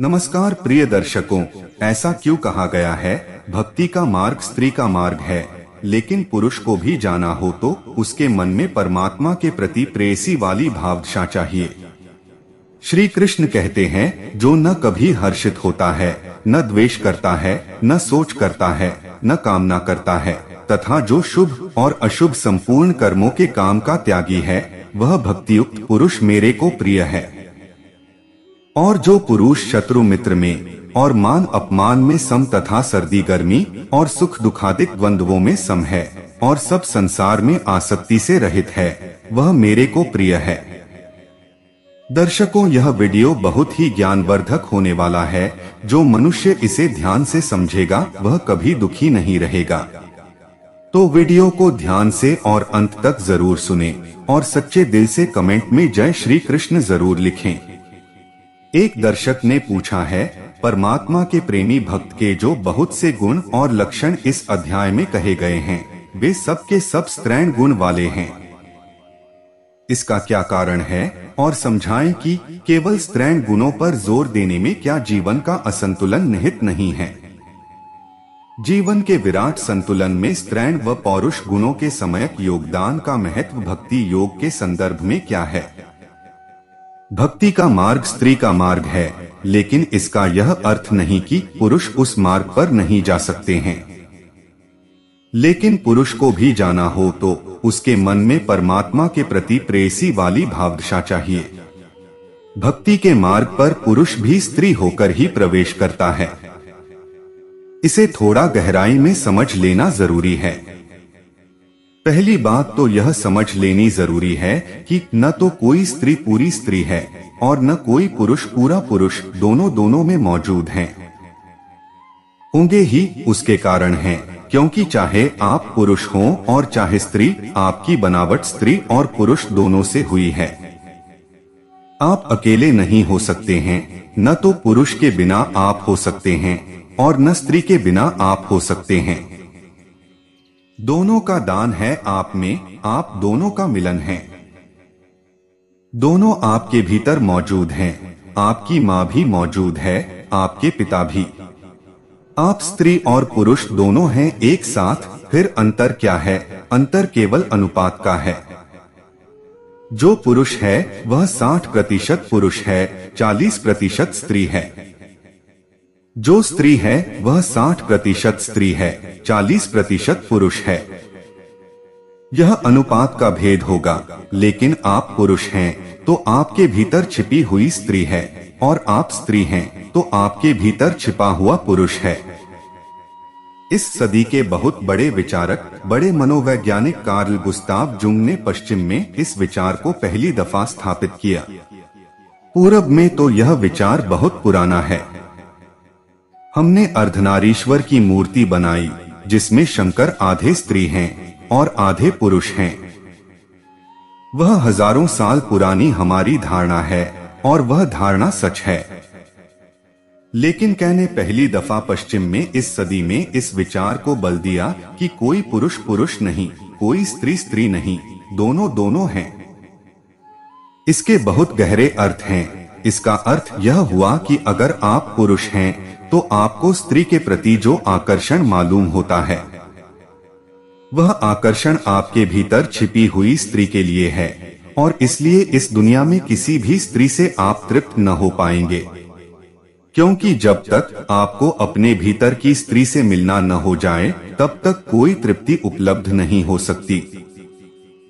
नमस्कार प्रिय दर्शकों ऐसा क्यों कहा गया है भक्ति का मार्ग स्त्री का मार्ग है लेकिन पुरुष को भी जाना हो तो उसके मन में परमात्मा के प्रति प्रेसी वाली भावदशा चाहिए श्री कृष्ण कहते हैं जो न कभी हर्षित होता है न द्वेष करता है न सोच करता है न कामना करता है तथा जो शुभ और अशुभ संपूर्ण कर्मों के काम का त्यागी है वह भक्तियुक्त पुरुष मेरे को प्रिय है और जो पुरुष शत्रु मित्र में और मान अपमान में सम तथा सर्दी गर्मी और सुख दुखादिक द्वंद्वों में सम है और सब संसार में आसक्ति से रहित है वह मेरे को प्रिय है दर्शकों यह वीडियो बहुत ही ज्ञानवर्धक होने वाला है जो मनुष्य इसे ध्यान से समझेगा वह कभी दुखी नहीं रहेगा तो वीडियो को ध्यान से और अंत तक जरूर सुने और सच्चे दिल से कमेंट में जय श्री कृष्ण जरूर लिखें एक दर्शक ने पूछा है परमात्मा के प्रेमी भक्त के जो बहुत से गुण और लक्षण इस अध्याय में कहे गए हैं वे सब के सब स्त्रैण गुण वाले हैं इसका क्या कारण है और समझाएं कि केवल स्त्रैण गुणों पर जोर देने में क्या जीवन का असंतुलन निहित नहीं है जीवन के विराट संतुलन में स्त्रैण व पौरुष गुणों के समयक योगदान का महत्व भक्ति योग के संदर्भ में क्या है भक्ति का मार्ग स्त्री का मार्ग है लेकिन इसका यह अर्थ नहीं कि पुरुष उस मार्ग पर नहीं जा सकते हैं लेकिन पुरुष को भी जाना हो तो उसके मन में परमात्मा के प्रति प्रेसी वाली भावदशा चाहिए भक्ति के मार्ग पर पुरुष भी स्त्री होकर ही प्रवेश करता है इसे थोड़ा गहराई में समझ लेना जरूरी है पहली बात तो यह समझ लेनी जरूरी है कि न तो कोई स्त्री पूरी स्त्री है और न कोई पुरुष पूरा पुरुष दोनों दोनों में मौजूद हैं। होंगे ही उसके कारण हैं, क्योंकि चाहे आप पुरुष हो और चाहे स्त्री आपकी बनावट स्त्री और पुरुष दोनों से हुई है आप अकेले नहीं हो सकते हैं न तो पुरुष के बिना आप हो सकते हैं और न स्त्री के बिना आप हो सकते हैं दोनों का दान है आप में आप दोनों का मिलन है दोनों आपके भीतर मौजूद हैं आपकी माँ भी मौजूद है आपके पिता भी आप स्त्री और पुरुष दोनों हैं एक साथ फिर अंतर क्या है अंतर केवल अनुपात का है जो पुरुष है वह 60 प्रतिशत पुरुष है 40 प्रतिशत स्त्री है जो स्त्री है वह साठ प्रतिशत स्त्री है चालीस प्रतिशत पुरुष है यह अनुपात का भेद होगा लेकिन आप पुरुष हैं तो आपके भीतर छिपी हुई स्त्री है और आप स्त्री हैं तो आपके भीतर छिपा हुआ पुरुष है इस सदी के बहुत बड़े विचारक बड़े मनोवैज्ञानिक कार्ल गुस्ताव जुंग ने पश्चिम में इस विचार को पहली दफा स्थापित किया पूरब में तो यह विचार बहुत पुराना है हमने अर्धनारीश्वर की मूर्ति बनाई जिसमें शंकर आधे स्त्री हैं और आधे पुरुष हैं वह हजारों साल पुरानी हमारी धारणा है और वह धारणा सच है लेकिन कहने पहली दफा पश्चिम में इस सदी में इस विचार को बल दिया कि कोई पुरुष पुरुष नहीं कोई स्त्री स्त्री नहीं दोनों दोनों हैं इसके बहुत गहरे अर्थ हैं इसका अर्थ यह हुआ कि अगर आप पुरुष हैं तो आपको स्त्री के प्रति जो आकर्षण मालूम होता है वह आकर्षण आपके भीतर छिपी हुई स्त्री के लिए है और इसलिए इस दुनिया में किसी भी स्त्री से आप तृप्त न हो पाएंगे क्योंकि जब तक आपको अपने भीतर की स्त्री से मिलना न हो जाए तब तक कोई तृप्ति उपलब्ध नहीं हो सकती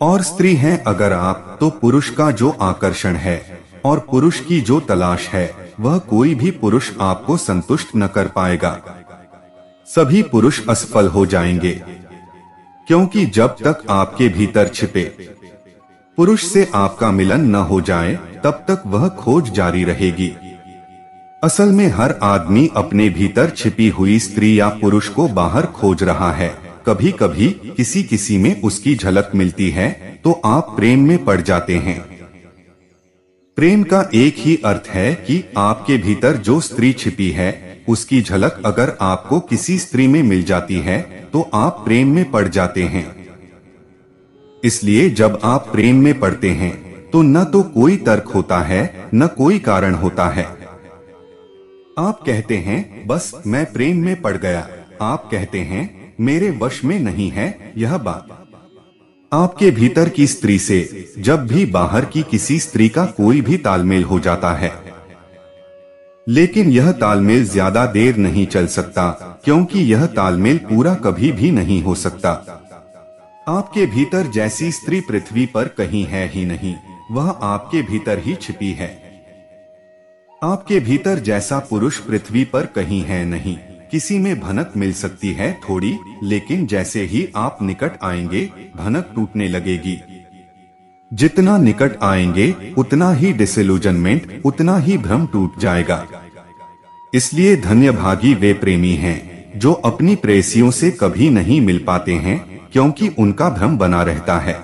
और स्त्री है अगर आप तो पुरुष का जो आकर्षण है और पुरुष की जो तलाश है वह कोई भी पुरुष आपको संतुष्ट न कर पाएगा सभी पुरुष असफल हो जाएंगे क्योंकि जब तक आपके भीतर छिपे पुरुष से आपका मिलन न हो जाए तब तक वह खोज जारी रहेगी असल में हर आदमी अपने भीतर छिपी हुई स्त्री या पुरुष को बाहर खोज रहा है कभी कभी किसी किसी में उसकी झलक मिलती है तो आप प्रेम में पड़ जाते हैं प्रेम का एक ही अर्थ है कि आपके भीतर जो स्त्री छिपी है उसकी झलक अगर आपको किसी स्त्री में मिल जाती है तो आप प्रेम में पड़ जाते हैं इसलिए जब आप प्रेम में पड़ते हैं तो न तो कोई तर्क होता है न कोई कारण होता है आप कहते हैं बस मैं प्रेम में पड़ गया आप कहते हैं मेरे वश में नहीं है यह बात आपके भीतर की स्त्री से जब भी बाहर की किसी स्त्री का कोई भी तालमेल हो जाता है लेकिन यह तालमेल ज्यादा देर नहीं चल सकता क्योंकि यह तालमेल पूरा कभी भी नहीं हो सकता आपके भीतर जैसी स्त्री पृथ्वी पर कहीं है ही नहीं वह आपके भीतर ही छिपी है आपके भीतर जैसा पुरुष पृथ्वी पर कहीं है नहीं किसी में भनक मिल सकती है थोड़ी लेकिन जैसे ही आप निकट आएंगे भनक टूटने लगेगी जितना निकट आएंगे उतना ही डिसल्यूजनमेंट उतना ही भ्रम टूट जाएगा इसलिए धन्य भागी वे प्रेमी हैं जो अपनी प्रेसियों से कभी नहीं मिल पाते हैं क्योंकि उनका भ्रम बना रहता है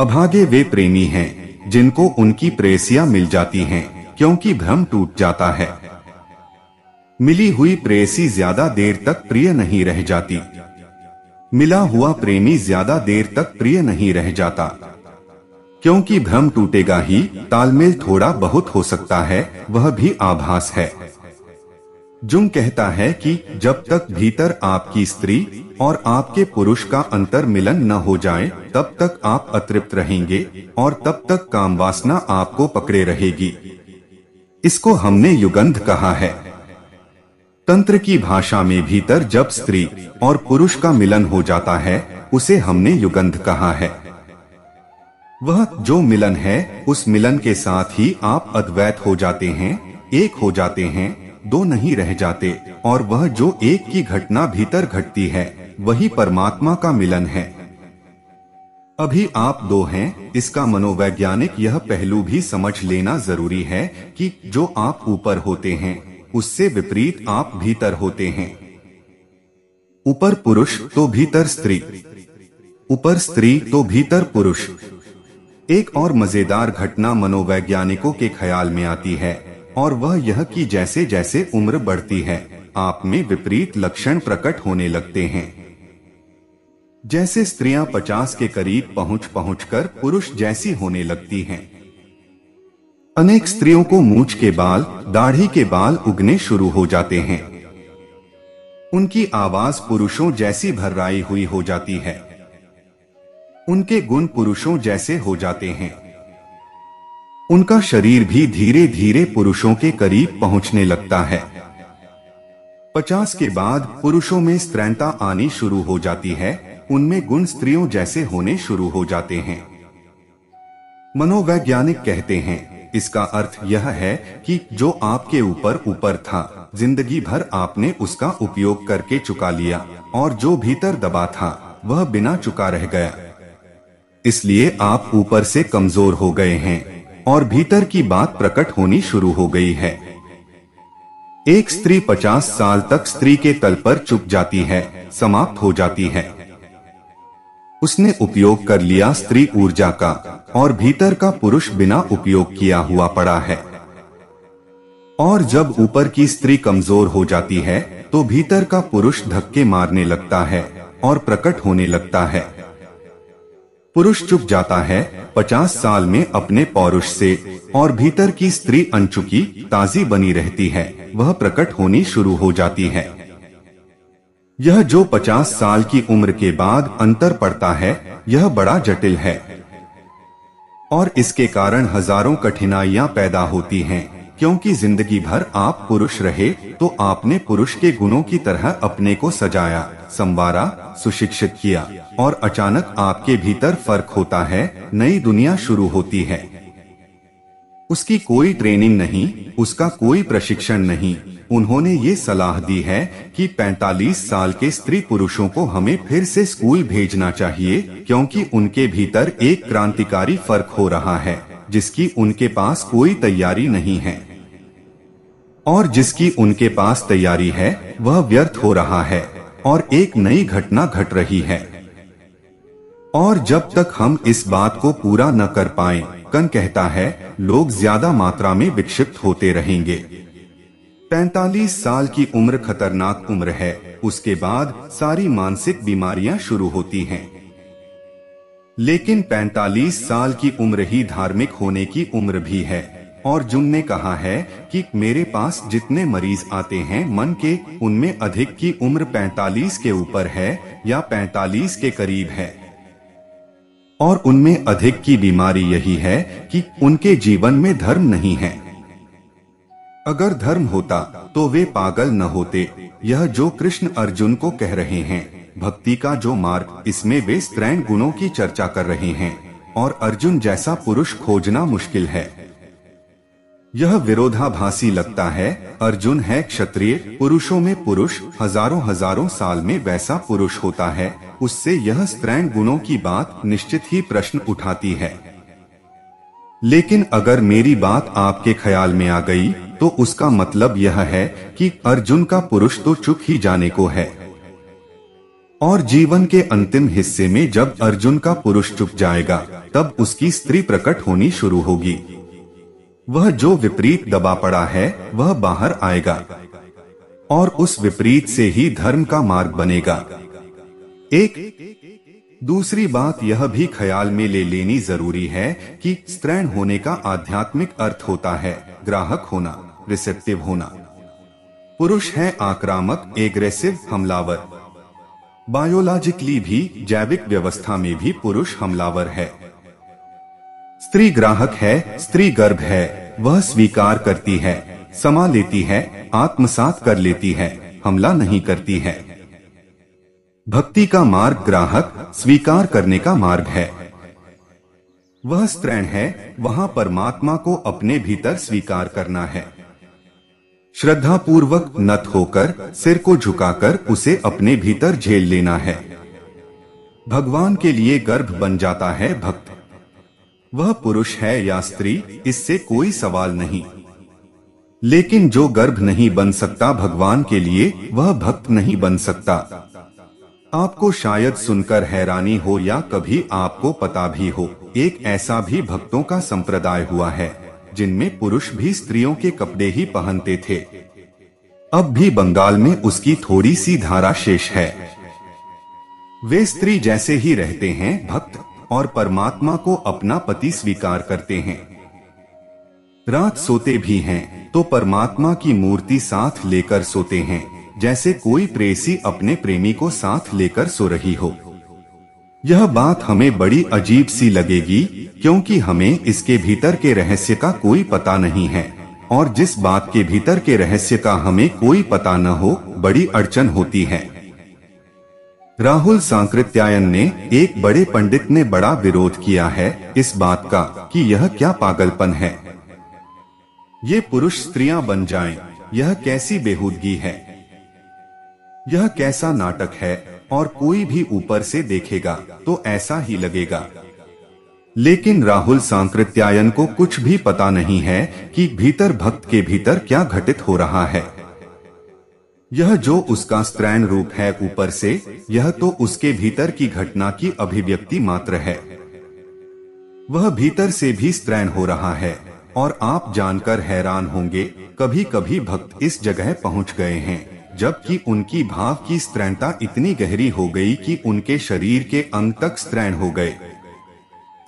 अभागे वे प्रेमी हैं जिनको उनकी प्रेसियां मिल जाती हैं क्योंकि भ्रम टूट जाता है मिली हुई प्रेसी ज्यादा देर तक प्रिय नहीं रह जाती मिला हुआ प्रेमी ज्यादा देर तक प्रिय नहीं रह जाता क्योंकि भ्रम टूटेगा ही तालमेल थोड़ा बहुत हो सकता है वह भी आभास है जुंग कहता है कि जब तक भीतर आपकी स्त्री और आपके पुरुष का अंतर मिलन न हो जाए तब तक आप अतृप्त रहेंगे और तब तक काम वासना आपको पकड़े रहेगी इसको हमने युगंध कहा है तंत्र की भाषा में भीतर जब स्त्री और पुरुष का मिलन हो जाता है उसे हमने युगंध कहा है वह जो मिलन है उस मिलन के साथ ही आप अद्वैत हो जाते हैं एक हो जाते हैं दो नहीं रह जाते और वह जो एक की घटना भीतर घटती है वही परमात्मा का मिलन है अभी आप दो हैं इसका मनोवैज्ञानिक यह पहलू भी समझ लेना जरूरी है कि जो आप ऊपर होते हैं उससे विपरीत आप भीतर होते हैं ऊपर पुरुष तो भीतर स्त्री ऊपर स्त्री तो भीतर पुरुष एक और मजेदार घटना मनोवैज्ञानिकों के ख्याल में आती है और वह यह कि जैसे जैसे उम्र बढ़ती है आप में विपरीत लक्षण प्रकट होने लगते हैं जैसे स्त्रियां 50 के करीब पहुंच पहुंचकर पुरुष जैसी होने लगती हैं अनेक स्त्रियों को मूछ के बाल दाढ़ी के बाल उगने शुरू हो जाते हैं उनकी आवाज पुरुषों जैसी भर्राई हुई हो जाती है उनके गुण पुरुषों जैसे हो जाते हैं उनका शरीर भी धीरे धीरे पुरुषों के करीब पहुंचने लगता है पचास के बाद पुरुषों में स्त्रैंता आनी शुरू हो जाती है उनमें गुण स्त्रियों जैसे होने शुरू हो जाते हैं मनोवैज्ञानिक कहते हैं इसका अर्थ यह है कि जो आपके ऊपर ऊपर था जिंदगी भर आपने उसका उपयोग करके चुका लिया और जो भीतर दबा था वह बिना चुका रह गया इसलिए आप ऊपर से कमजोर हो गए हैं और भीतर की बात प्रकट होनी शुरू हो गई है एक स्त्री पचास साल तक स्त्री के तल पर चुप जाती है समाप्त हो जाती है उसने उपयोग कर लिया स्त्री ऊर्जा का और भीतर का पुरुष बिना उपयोग किया हुआ पड़ा है और जब ऊपर की स्त्री कमजोर हो जाती है तो भीतर का पुरुष धक्के मारने लगता है और प्रकट होने लगता है पुरुष चुप जाता है पचास साल में अपने पौरुष से और भीतर की स्त्री अनचुकी ताजी बनी रहती है वह प्रकट होनी शुरू हो जाती है यह जो 50 साल की उम्र के बाद अंतर पड़ता है यह बड़ा जटिल है और इसके कारण हजारों कठिनाइयां पैदा होती हैं क्योंकि जिंदगी भर आप पुरुष रहे तो आपने पुरुष के गुणों की तरह अपने को सजाया संवारा सुशिक्षित किया और अचानक आपके भीतर फर्क होता है नई दुनिया शुरू होती है उसकी कोई ट्रेनिंग नहीं उसका कोई प्रशिक्षण नहीं उन्होंने ये सलाह दी है कि 45 साल के स्त्री पुरुषों को हमें फिर से स्कूल भेजना चाहिए क्योंकि उनके भीतर एक क्रांतिकारी फर्क हो रहा है जिसकी उनके पास कोई तैयारी नहीं है और जिसकी उनके पास तैयारी है वह व्यर्थ हो रहा है और एक नई घटना घट रही है और जब तक हम इस बात को पूरा न कर पाए कन कहता है लोग ज्यादा मात्रा में विक्षिप्त होते रहेंगे पैतालीस साल की उम्र खतरनाक उम्र है उसके बाद सारी मानसिक बीमारियां शुरू होती हैं लेकिन 45 साल की उम्र ही धार्मिक होने की उम्र भी है और जुन ने कहा है कि मेरे पास जितने मरीज आते हैं मन के उनमें अधिक की उम्र 45 के ऊपर है या 45 के करीब है और उनमें अधिक की बीमारी यही है कि उनके जीवन में धर्म नहीं है अगर धर्म होता तो वे पागल न होते यह जो कृष्ण अर्जुन को कह रहे हैं भक्ति का जो मार्ग इसमें वे त्रैण गुणों की चर्चा कर रहे हैं और अर्जुन जैसा पुरुष खोजना मुश्किल है यह विरोधाभासी लगता है अर्जुन है क्षत्रिय पुरुषों में पुरुष हजारों हजारों साल में वैसा पुरुष होता है उससे यह स्त्रैण गुणों की बात निश्चित ही प्रश्न उठाती है लेकिन अगर मेरी बात आपके ख्याल में आ गई तो उसका मतलब यह है कि अर्जुन का पुरुष तो चुक ही जाने को है और जीवन के अंतिम हिस्से में जब अर्जुन का पुरुष चुप जाएगा तब उसकी स्त्री प्रकट होनी शुरू होगी वह जो विपरीत दबा पड़ा है वह बाहर आएगा और उस विपरीत से ही धर्म का मार्ग बनेगा एक दूसरी बात यह भी ख्याल में ले लेनी जरूरी है कि स्त्रैण होने का आध्यात्मिक अर्थ होता है ग्राहक होना रिसेप्टिव होना पुरुष है आक्रामक एग्रेसिव हमलावर बायोलॉजिकली भी जैविक व्यवस्था में भी पुरुष हमलावर है स्त्री ग्राहक है स्त्री गर्भ है वह स्वीकार करती है समा लेती है आत्मसात कर लेती है हमला नहीं करती है भक्ति का मार्ग ग्राहक स्वीकार करने का मार्ग है वह स्त्रैण है वहां परमात्मा को अपने भीतर स्वीकार करना है श्रद्धा पूर्वक नत होकर सिर को झुकाकर उसे अपने भीतर झेल लेना है भगवान के लिए गर्भ बन जाता है भक्त वह पुरुष है या स्त्री इससे कोई सवाल नहीं लेकिन जो गर्भ नहीं बन सकता भगवान के लिए वह भक्त नहीं बन सकता आपको शायद सुनकर हैरानी हो या कभी आपको पता भी हो एक ऐसा भी भक्तों का संप्रदाय हुआ है जिनमें पुरुष भी स्त्रियों के कपड़े ही पहनते थे अब भी बंगाल में उसकी थोड़ी सी धारा शेष है वे स्त्री जैसे ही रहते हैं भक्त और परमात्मा को अपना पति स्वीकार करते हैं रात सोते भी हैं तो परमात्मा की मूर्ति साथ लेकर सोते हैं जैसे कोई प्रेसी अपने प्रेमी को साथ लेकर सो रही हो यह बात हमें बड़ी अजीब सी लगेगी क्योंकि हमें इसके भीतर के रहस्य का कोई पता नहीं है और जिस बात के भीतर के रहस्य का हमें कोई पता न हो बड़ी अड़चन होती है राहुल सांकृत्यायन ने एक बड़े पंडित ने बड़ा विरोध किया है इस बात का कि यह क्या पागलपन है ये पुरुष स्त्रियां बन जाएं, यह कैसी बेहूदगी है यह कैसा नाटक है और कोई भी ऊपर से देखेगा तो ऐसा ही लगेगा लेकिन राहुल सांकृत्यायन को कुछ भी पता नहीं है कि भीतर भक्त के भीतर क्या घटित हो रहा है यह जो उसका स्त्रैण रूप है ऊपर से यह तो उसके भीतर की घटना की अभिव्यक्ति मात्र है वह भीतर से भी स्त्रैण हो रहा है और आप जानकर हैरान होंगे कभी कभी भक्त इस जगह पहुंच गए हैं जबकि उनकी भाव की स्त्रैणता इतनी गहरी हो गई कि उनके शरीर के अंग तक स्त्रैण हो गए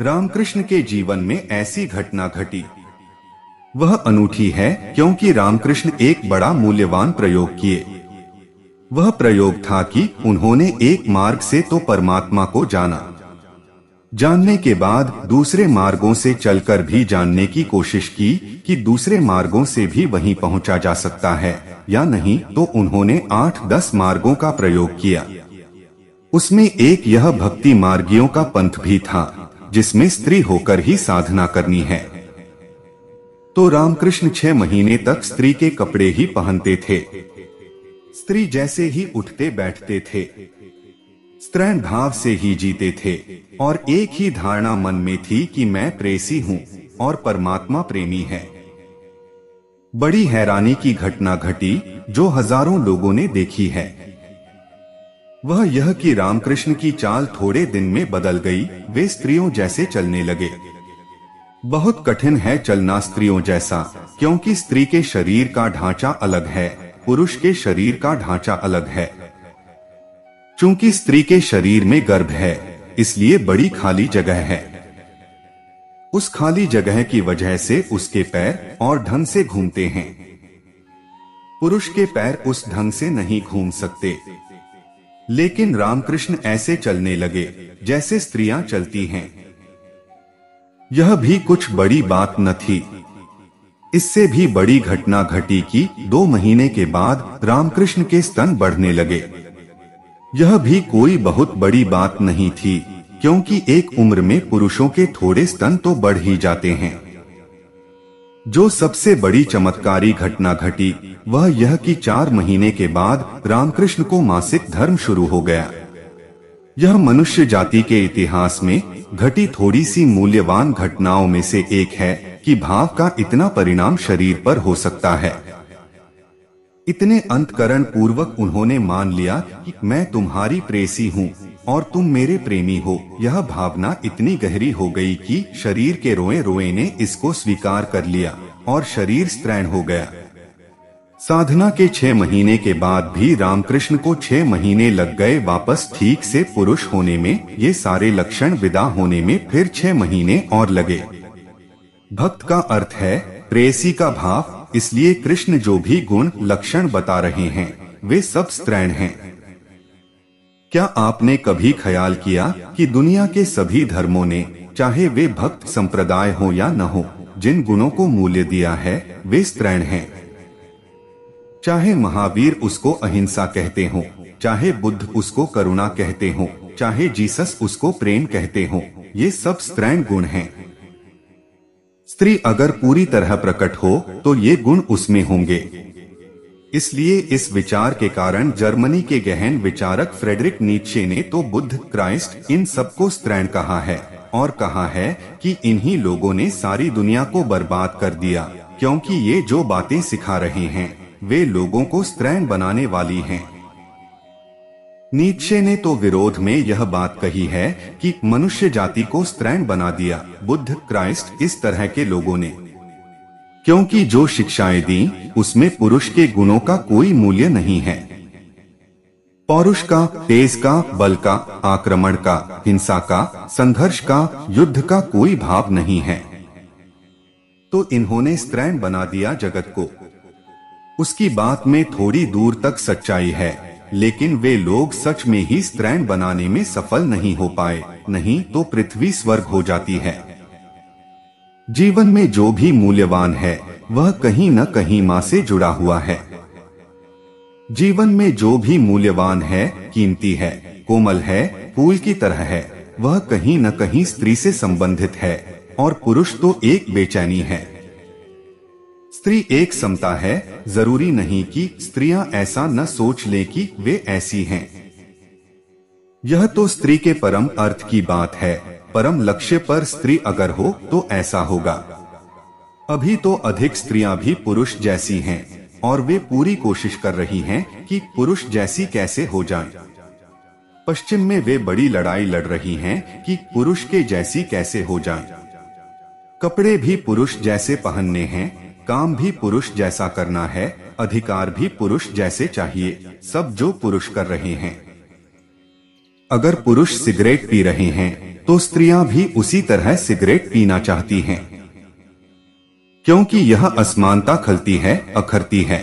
रामकृष्ण के जीवन में ऐसी घटना घटी वह अनूठी है क्योंकि रामकृष्ण एक बड़ा मूल्यवान प्रयोग किए वह प्रयोग था कि उन्होंने एक मार्ग से तो परमात्मा को जाना जानने के बाद दूसरे मार्गों से चलकर भी जानने की कोशिश की कि दूसरे मार्गों से भी वहीं पहुंचा जा सकता है या नहीं तो उन्होंने आठ दस मार्गों का प्रयोग किया उसमें एक यह भक्ति मार्गियों का पंथ भी था जिसमें स्त्री होकर ही साधना करनी है तो रामकृष्ण छह महीने तक स्त्री के कपड़े ही पहनते थे स्त्री जैसे ही उठते बैठते थे स्त्रैण भाव से ही जीते थे और एक ही धारणा मन में थी कि मैं प्रेसी हूँ और परमात्मा प्रेमी है बड़ी हैरानी की घटना घटी जो हजारों लोगों ने देखी है वह यह कि रामकृष्ण की चाल थोड़े दिन में बदल गई वे स्त्रियों जैसे चलने लगे बहुत कठिन है चलना स्त्रियों जैसा क्योंकि स्त्री के शरीर का ढांचा अलग है पुरुष के शरीर का ढांचा अलग है चूंकि स्त्री के शरीर में गर्भ है इसलिए बड़ी खाली जगह है उस खाली जगह की वजह से उसके पैर और ढंग से घूमते हैं पुरुष के पैर उस ढंग से नहीं घूम सकते लेकिन रामकृष्ण ऐसे चलने लगे जैसे स्त्रियां चलती हैं यह भी कुछ बड़ी बात न थी इससे भी बड़ी घटना घटी कि दो महीने के बाद रामकृष्ण के स्तन बढ़ने लगे यह भी कोई बहुत बड़ी बात नहीं थी क्योंकि एक उम्र में पुरुषों के थोड़े स्तन तो बढ़ ही जाते हैं जो सबसे बड़ी चमत्कारी घटना घटी वह यह कि चार महीने के बाद रामकृष्ण को मासिक धर्म शुरू हो गया यह मनुष्य जाति के इतिहास में घटी थोड़ी सी मूल्यवान घटनाओं में से एक है कि भाव का इतना परिणाम शरीर पर हो सकता है इतने अंतकरण पूर्वक उन्होंने मान लिया कि मैं तुम्हारी प्रेसी हूँ और तुम मेरे प्रेमी हो यह भावना इतनी गहरी हो गई कि शरीर के रोए रोए ने इसको स्वीकार कर लिया और शरीर स्त्रैण हो गया साधना के छह महीने के बाद भी रामकृष्ण को छह महीने लग गए वापस ठीक से पुरुष होने में ये सारे लक्षण विदा होने में फिर छह महीने और लगे भक्त का अर्थ है प्रेसी का भाव इसलिए कृष्ण जो भी गुण लक्षण बता रहे हैं वे सब स्त्रैण हैं क्या आपने कभी ख्याल किया कि दुनिया के सभी धर्मों ने चाहे वे भक्त संप्रदाय हो या न हो जिन गुणों को मूल्य दिया है वे स्त्रैण हैं चाहे महावीर उसको अहिंसा कहते हो चाहे बुद्ध उसको करुणा कहते हो चाहे जीसस उसको प्रेम कहते हो ये सब स्त्रैण गुण हैं स्त्री अगर पूरी तरह प्रकट हो तो ये गुण उसमें होंगे इसलिए इस विचार के कारण जर्मनी के गहन विचारक फ्रेडरिक नीचे ने तो बुद्ध क्राइस्ट इन सबको स्त्रैण कहा है और कहा है कि इन्हीं लोगों ने सारी दुनिया को बर्बाद कर दिया क्योंकि ये जो बातें सिखा रहे हैं वे लोगों को स्त्रैण बनाने वाली हैं। नीचे ने तो विरोध में यह बात कही है कि मनुष्य जाति को स्त्रैण बना दिया बुद्ध क्राइस्ट इस तरह के लोगों ने क्योंकि जो शिक्षाएं दी उसमें पुरुष के गुणों का कोई मूल्य नहीं है पौरुष का तेज का बल का आक्रमण का हिंसा का संघर्ष का युद्ध का कोई भाव नहीं है तो इन्होंने स्त्रैण बना दिया जगत को उसकी बात में थोड़ी दूर तक सच्चाई है लेकिन वे लोग सच में ही स्त्रैण बनाने में सफल नहीं हो पाए नहीं तो पृथ्वी स्वर्ग हो जाती है जीवन में जो भी मूल्यवान है वह कहीं न कहीं माँ से जुड़ा हुआ है जीवन में जो भी मूल्यवान है कीमती है कोमल है फूल की तरह है वह कहीं न कहीं स्त्री से संबंधित है और पुरुष तो एक बेचैनी है स्त्री एक समता है जरूरी नहीं कि स्त्रियां ऐसा न सोच ले कि वे ऐसी हैं। यह तो स्त्री के परम अर्थ की बात है परम लक्ष्य पर स्त्री अगर हो तो ऐसा होगा अभी तो अधिक स्त्रियां भी पुरुष जैसी हैं और वे पूरी कोशिश कर रही हैं कि पुरुष जैसी कैसे हो जाएं। पश्चिम में वे बड़ी लड़ाई लड़ रही हैं कि पुरुष के जैसी कैसे हो जाएं। कपड़े भी पुरुष जैसे पहनने हैं काम भी पुरुष जैसा करना है अधिकार भी पुरुष जैसे चाहिए सब जो पुरुष कर रहे हैं अगर पुरुष सिगरेट पी रहे हैं तो स्त्रियां भी उसी तरह सिगरेट पीना चाहती हैं क्योंकि यह असमानता खलती है अखरती है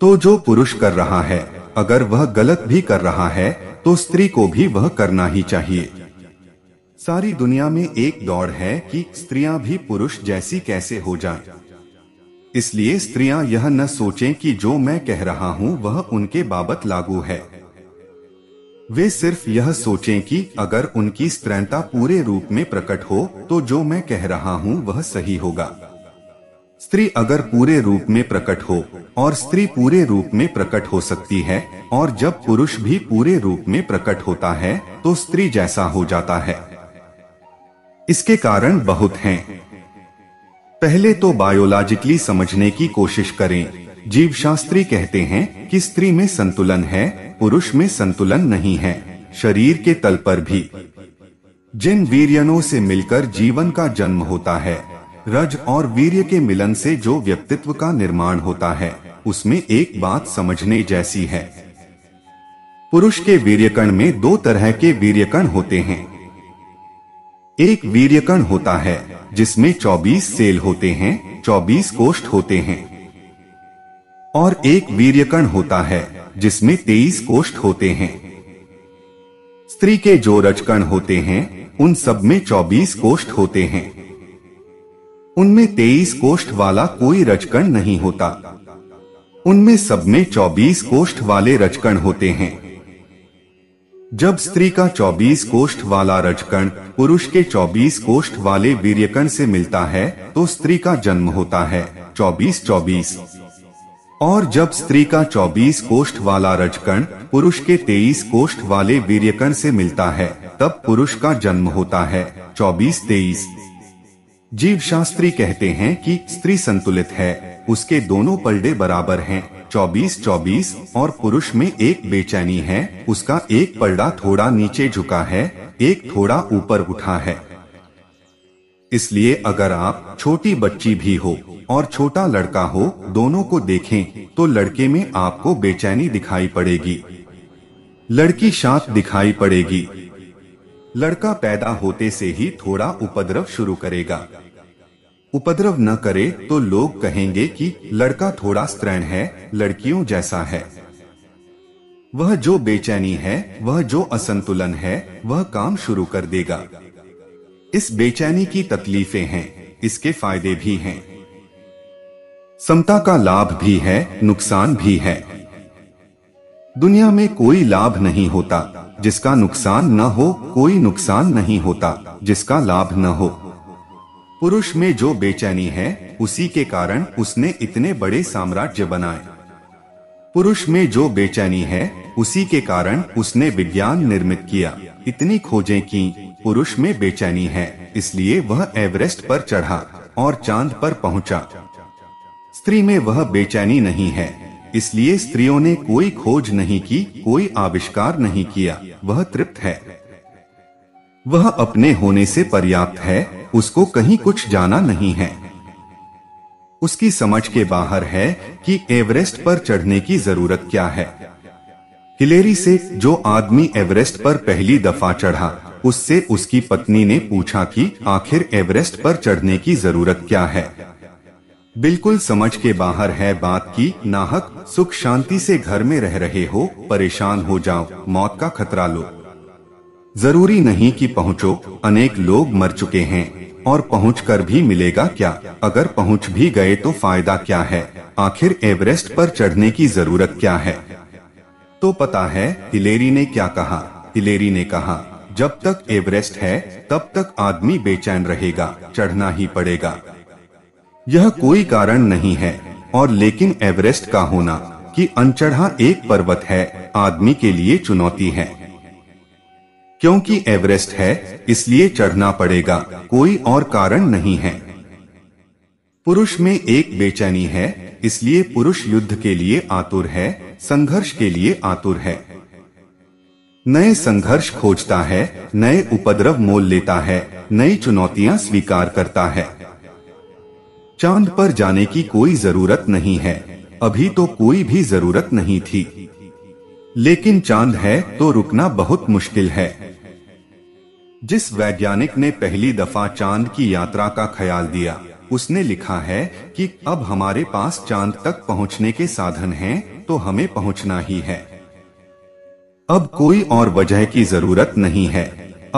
तो जो पुरुष कर रहा है अगर वह गलत भी कर रहा है तो स्त्री को भी वह करना ही चाहिए सारी दुनिया में एक दौड़ है कि स्त्रियां भी पुरुष जैसी कैसे हो जाए इसलिए स्त्रियां यह न सोचें कि जो मैं कह रहा हूं वह उनके बाबत लागू है वे सिर्फ यह सोचें कि अगर उनकी स्त्रैणता पूरे रूप में प्रकट हो तो जो मैं कह रहा हूं वह सही होगा स्त्री अगर पूरे रूप में प्रकट हो और स्त्री पूरे रूप में प्रकट हो सकती है और जब पुरुष भी पूरे रूप में प्रकट होता है तो स्त्री जैसा हो जाता है इसके कारण बहुत हैं। पहले तो बायोलॉजिकली समझने की कोशिश करें जीव शास्त्री कहते हैं कि स्त्री में संतुलन है पुरुष में संतुलन नहीं है शरीर के तल पर भी जिन वीरियनों से मिलकर जीवन का जन्म होता है रज और वीर्य के मिलन से जो व्यक्तित्व का निर्माण होता है उसमें एक बात समझने जैसी है पुरुष के वीर्यकण में दो तरह के वीर्यकण होते हैं एक वीर्यकण होता है जिसमें 24 सेल होते हैं 24 कोष्ठ होते हैं और एक वीर्यकण होता है जिसमें 23 कोष्ठ होते हैं स्त्री के जो रजकण होते हैं उन सब में 24 कोष्ठ होते हैं उनमें 23 कोष्ठ वाला कोई रजकण नहीं होता उनमें सब में 24 कोष्ठ वाले रजकण होते हैं जब स्त्री का 24 कोष्ठ वाला रजकण पुरुष के 24 कोष्ठ वाले वीर्यकण से मिलता है तो स्त्री का जन्म होता है 24 24 और जब स्त्री का 24 कोष्ठ वाला रजकण पुरुष के 23 कोष्ठ वाले वीर्यकण से मिलता है तब पुरुष का जन्म होता है 24 23 जीव शास्त्री कहते हैं कि स्त्री संतुलित है उसके दोनों पलडे बराबर हैं चौबीस चौबीस और पुरुष में एक बेचैनी है उसका एक पलड़ा थोड़ा नीचे झुका है एक थोड़ा ऊपर उठा है इसलिए अगर आप छोटी बच्ची भी हो और छोटा लड़का हो दोनों को देखें तो लड़के में आपको बेचैनी दिखाई पड़ेगी लड़की शांत दिखाई पड़ेगी लड़का पैदा होते से ही थोड़ा उपद्रव शुरू करेगा उपद्रव न करे तो लोग कहेंगे कि लड़का थोड़ा स्त्रैण है लड़कियों जैसा है वह जो बेचैनी है वह जो असंतुलन है वह काम शुरू कर देगा इस बेचैनी की तकलीफें हैं इसके फायदे भी हैं समता का लाभ भी है नुकसान भी है दुनिया में कोई लाभ नहीं होता जिसका नुकसान न हो कोई नुकसान नहीं होता जिसका लाभ न हो पुरुष में जो बेचैनी है उसी के कारण उसने इतने बड़े साम्राज्य बनाए पुरुष में जो बेचैनी है उसी के कारण उसने विज्ञान निर्मित किया इतनी खोजें की पुरुष में बेचैनी है इसलिए वह एवरेस्ट पर चढ़ा और चांद पर पहुंचा स्त्री में वह बेचैनी नहीं है इसलिए स्त्रियों ने कोई खोज नहीं की कोई आविष्कार नहीं किया वह तृप्त है वह अपने होने से पर्याप्त है उसको कहीं कुछ जाना नहीं है उसकी समझ के बाहर है कि एवरेस्ट पर चढ़ने की जरूरत क्या है हिलेरी से जो आदमी एवरेस्ट पर पहली दफा चढ़ा उससे उसकी पत्नी ने पूछा कि आखिर एवरेस्ट पर चढ़ने की जरूरत क्या है बिल्कुल समझ के बाहर है बात की नाहक सुख शांति से घर में रह रहे हो परेशान हो जाओ मौत का खतरा लो जरूरी नहीं कि पहुँचो अनेक लोग मर चुके हैं और पहुँच कर भी मिलेगा क्या अगर पहुँच भी गए तो फायदा क्या है आखिर एवरेस्ट पर चढ़ने की जरूरत क्या है तो पता है हिलेरी ने क्या कहा हिलेरी ने कहा जब तक एवरेस्ट है तब तक आदमी बेचैन रहेगा चढ़ना ही पड़ेगा यह कोई कारण नहीं है और लेकिन एवरेस्ट का होना कि अनचढ़ा एक पर्वत है आदमी के लिए चुनौती है क्योंकि एवरेस्ट है इसलिए चढ़ना पड़ेगा कोई और कारण नहीं है पुरुष में एक बेचैनी है इसलिए पुरुष युद्ध के लिए आतुर है संघर्ष के लिए आतुर है नए संघर्ष खोजता है नए उपद्रव मोल लेता है नई चुनौतियां स्वीकार करता है चांद पर जाने की कोई जरूरत नहीं है अभी तो कोई भी जरूरत नहीं थी लेकिन चांद है तो रुकना बहुत मुश्किल है जिस वैज्ञानिक ने पहली दफा चांद की यात्रा का ख्याल दिया उसने लिखा है कि अब हमारे पास चांद तक पहुंचने के साधन हैं, तो हमें पहुंचना ही है अब कोई और वजह की जरूरत नहीं है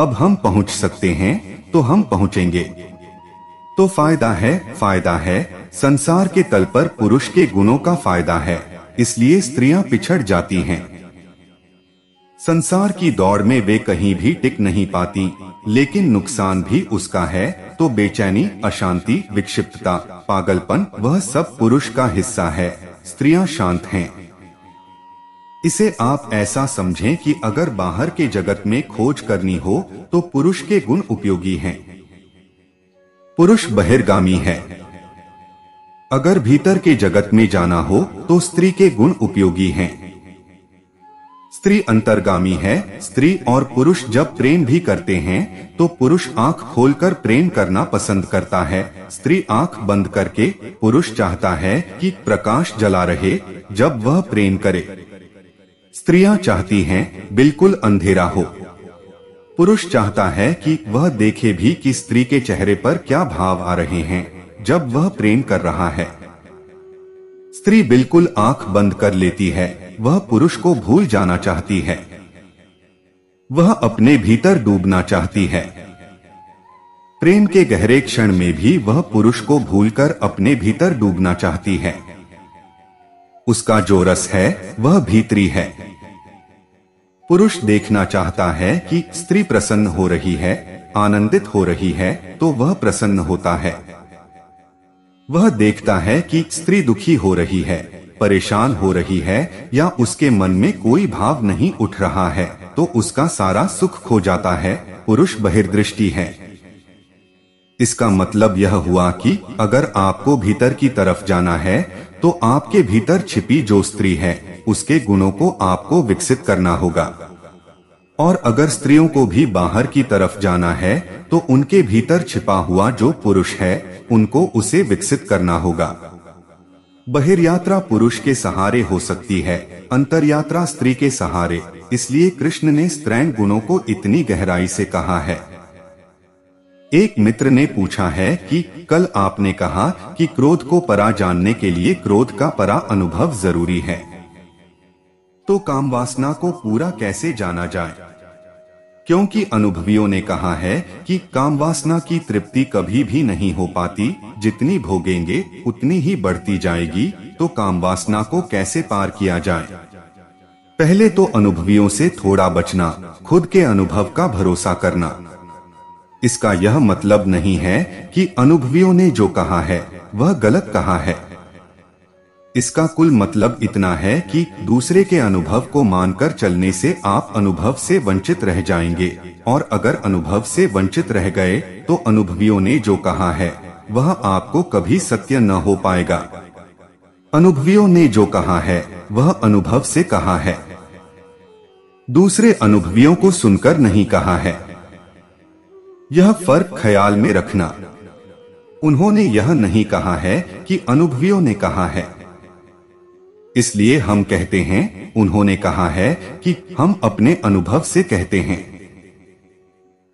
अब हम पहुंच सकते हैं तो हम पहुंचेंगे तो फायदा है फायदा है संसार के तल पर पुरुष के गुणों का फायदा है इसलिए स्त्रियां पिछड़ जाती हैं संसार की दौड़ में वे कहीं भी टिक नहीं पाती लेकिन नुकसान भी उसका है तो बेचैनी अशांति विक्षिप्तता पागलपन वह सब पुरुष का हिस्सा है स्त्रियां शांत हैं इसे आप ऐसा समझें कि अगर बाहर के जगत में खोज करनी हो तो पुरुष के गुण उपयोगी हैं पुरुष बहिर्गामी है अगर भीतर के जगत में जाना हो तो स्त्री के गुण उपयोगी हैं स्त्री अंतर्गामी है स्त्री और पुरुष जब प्रेम भी करते हैं तो पुरुष आंख खोलकर प्रेम करना पसंद करता है स्त्री आंख बंद करके पुरुष चाहता है कि प्रकाश जला रहे जब वह प्रेम करे स्त्रियां चाहती हैं बिल्कुल अंधेरा हो पुरुष चाहता है कि वह देखे भी कि स्त्री के चेहरे पर क्या भाव आ रहे हैं जब वह प्रेम कर रहा है स्त्री बिल्कुल आंख बंद कर लेती है वह पुरुष को भूल जाना चाहती है वह अपने भीतर डूबना चाहती है प्रेम के गहरे क्षण में भी वह पुरुष को भूलकर अपने भीतर डूबना चाहती है उसका जो रस है वह भीतरी है पुरुष देखना चाहता है कि स्त्री प्रसन्न हो रही है आनंदित हो रही है तो वह प्रसन्न होता है वह देखता है कि स्त्री दुखी हो रही है परेशान हो रही है या उसके मन में कोई भाव नहीं उठ रहा है तो उसका सारा सुख खो जाता है पुरुष बहिर्दृष्टि है इसका मतलब यह हुआ कि अगर आपको भीतर की तरफ जाना है तो आपके भीतर छिपी जो स्त्री है उसके गुणों को आपको विकसित करना होगा और अगर स्त्रियों को भी बाहर की तरफ जाना है तो उनके भीतर छिपा हुआ जो पुरुष है उनको उसे विकसित करना होगा बहिर यात्रा पुरुष के सहारे हो सकती है अंतर यात्रा स्त्री के सहारे इसलिए कृष्ण ने स्त्रैन गुणों को इतनी गहराई से कहा है एक मित्र ने पूछा है कि कल आपने कहा कि क्रोध को परा जानने के लिए क्रोध का परा अनुभव जरूरी है तो काम वासना को पूरा कैसे जाना जाए क्योंकि अनुभवियों ने कहा है कि काम वासना की तृप्ति कभी भी नहीं हो पाती जितनी भोगेंगे उतनी ही बढ़ती जाएगी तो काम वासना को कैसे पार किया जाए पहले तो अनुभवियों से थोड़ा बचना खुद के अनुभव का भरोसा करना इसका यह मतलब नहीं है कि अनुभवियों ने जो कहा है वह गलत कहा है इसका कुल मतलब इतना है कि दूसरे के अनुभव को मानकर चलने से आप अनुभव से वंचित रह जाएंगे और अगर अनुभव से वंचित रह गए तो अनुभवियों ने जो कहा है वह आपको कभी सत्य न हो पाएगा अनुभवियों ने जो कहा है वह अनुभव से कहा है दूसरे अनुभवियों को सुनकर नहीं कहा है यह फर्क ख्याल में रखना उन्होंने यह नहीं कहा है कि अनुभवियों ने कहा है इसलिए हम कहते हैं उन्होंने कहा है कि हम अपने अनुभव से कहते हैं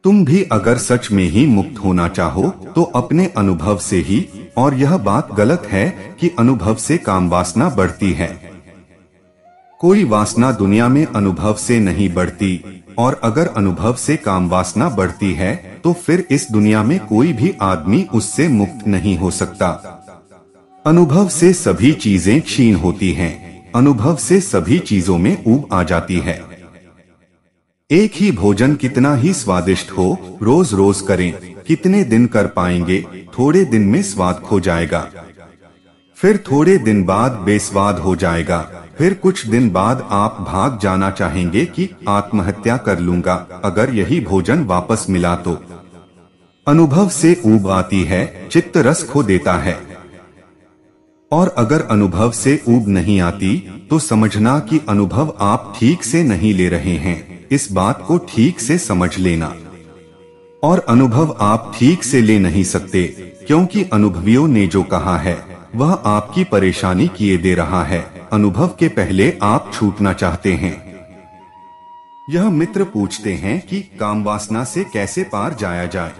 तुम भी अगर सच में ही मुक्त होना चाहो तो अपने अनुभव से ही और यह बात गलत है कि अनुभव से काम वासना बढ़ती है कोई वासना दुनिया में अनुभव से नहीं बढ़ती और अगर अनुभव से काम वासना बढ़ती है तो फिर इस दुनिया में कोई भी आदमी उससे मुक्त नहीं हो सकता अनुभव से सभी चीजें क्षीण होती हैं अनुभव से सभी चीजों में ऊब आ जाती है एक ही भोजन कितना ही स्वादिष्ट हो रोज रोज करें कितने दिन कर पाएंगे थोड़े दिन में स्वाद खो जाएगा फिर थोड़े दिन बाद बेस्वाद हो जाएगा फिर कुछ दिन बाद आप भाग जाना चाहेंगे कि आत्महत्या कर लूंगा अगर यही भोजन वापस मिला तो अनुभव से ऊब आती है चित्त रस खो देता है और अगर अनुभव से ऊब नहीं आती तो समझना कि अनुभव आप ठीक से नहीं ले रहे हैं इस बात को ठीक से समझ लेना और अनुभव आप ठीक से ले नहीं सकते क्योंकि अनुभवियों ने जो कहा है वह आपकी परेशानी किए दे रहा है अनुभव के पहले आप छूटना चाहते हैं यह मित्र पूछते हैं कि काम वासना से कैसे पार जाया जाए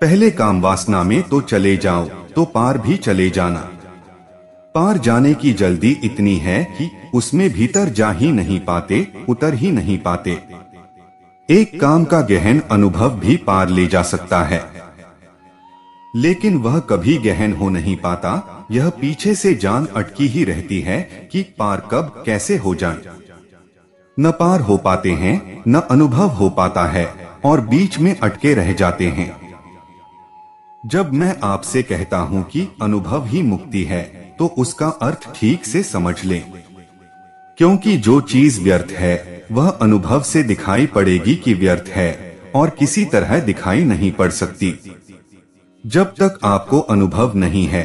पहले काम वासना में तो चले जाओ तो पार भी चले जाना पार जाने की जल्दी इतनी है कि उसमें भीतर जा ही नहीं पाते उतर ही नहीं पाते एक काम का गहन अनुभव भी पार ले जा सकता है लेकिन वह कभी गहन हो नहीं पाता यह पीछे से जान अटकी ही रहती है कि पार कब कैसे हो जाए न पार हो पाते हैं न अनुभव हो पाता है और बीच में अटके रह जाते हैं जब मैं आपसे कहता हूँ कि अनुभव ही मुक्ति है तो उसका अर्थ ठीक से समझ लें क्योंकि जो चीज व्यर्थ है वह अनुभव से दिखाई पड़ेगी कि व्यर्थ है और किसी तरह दिखाई नहीं पड़ सकती जब तक आपको अनुभव नहीं है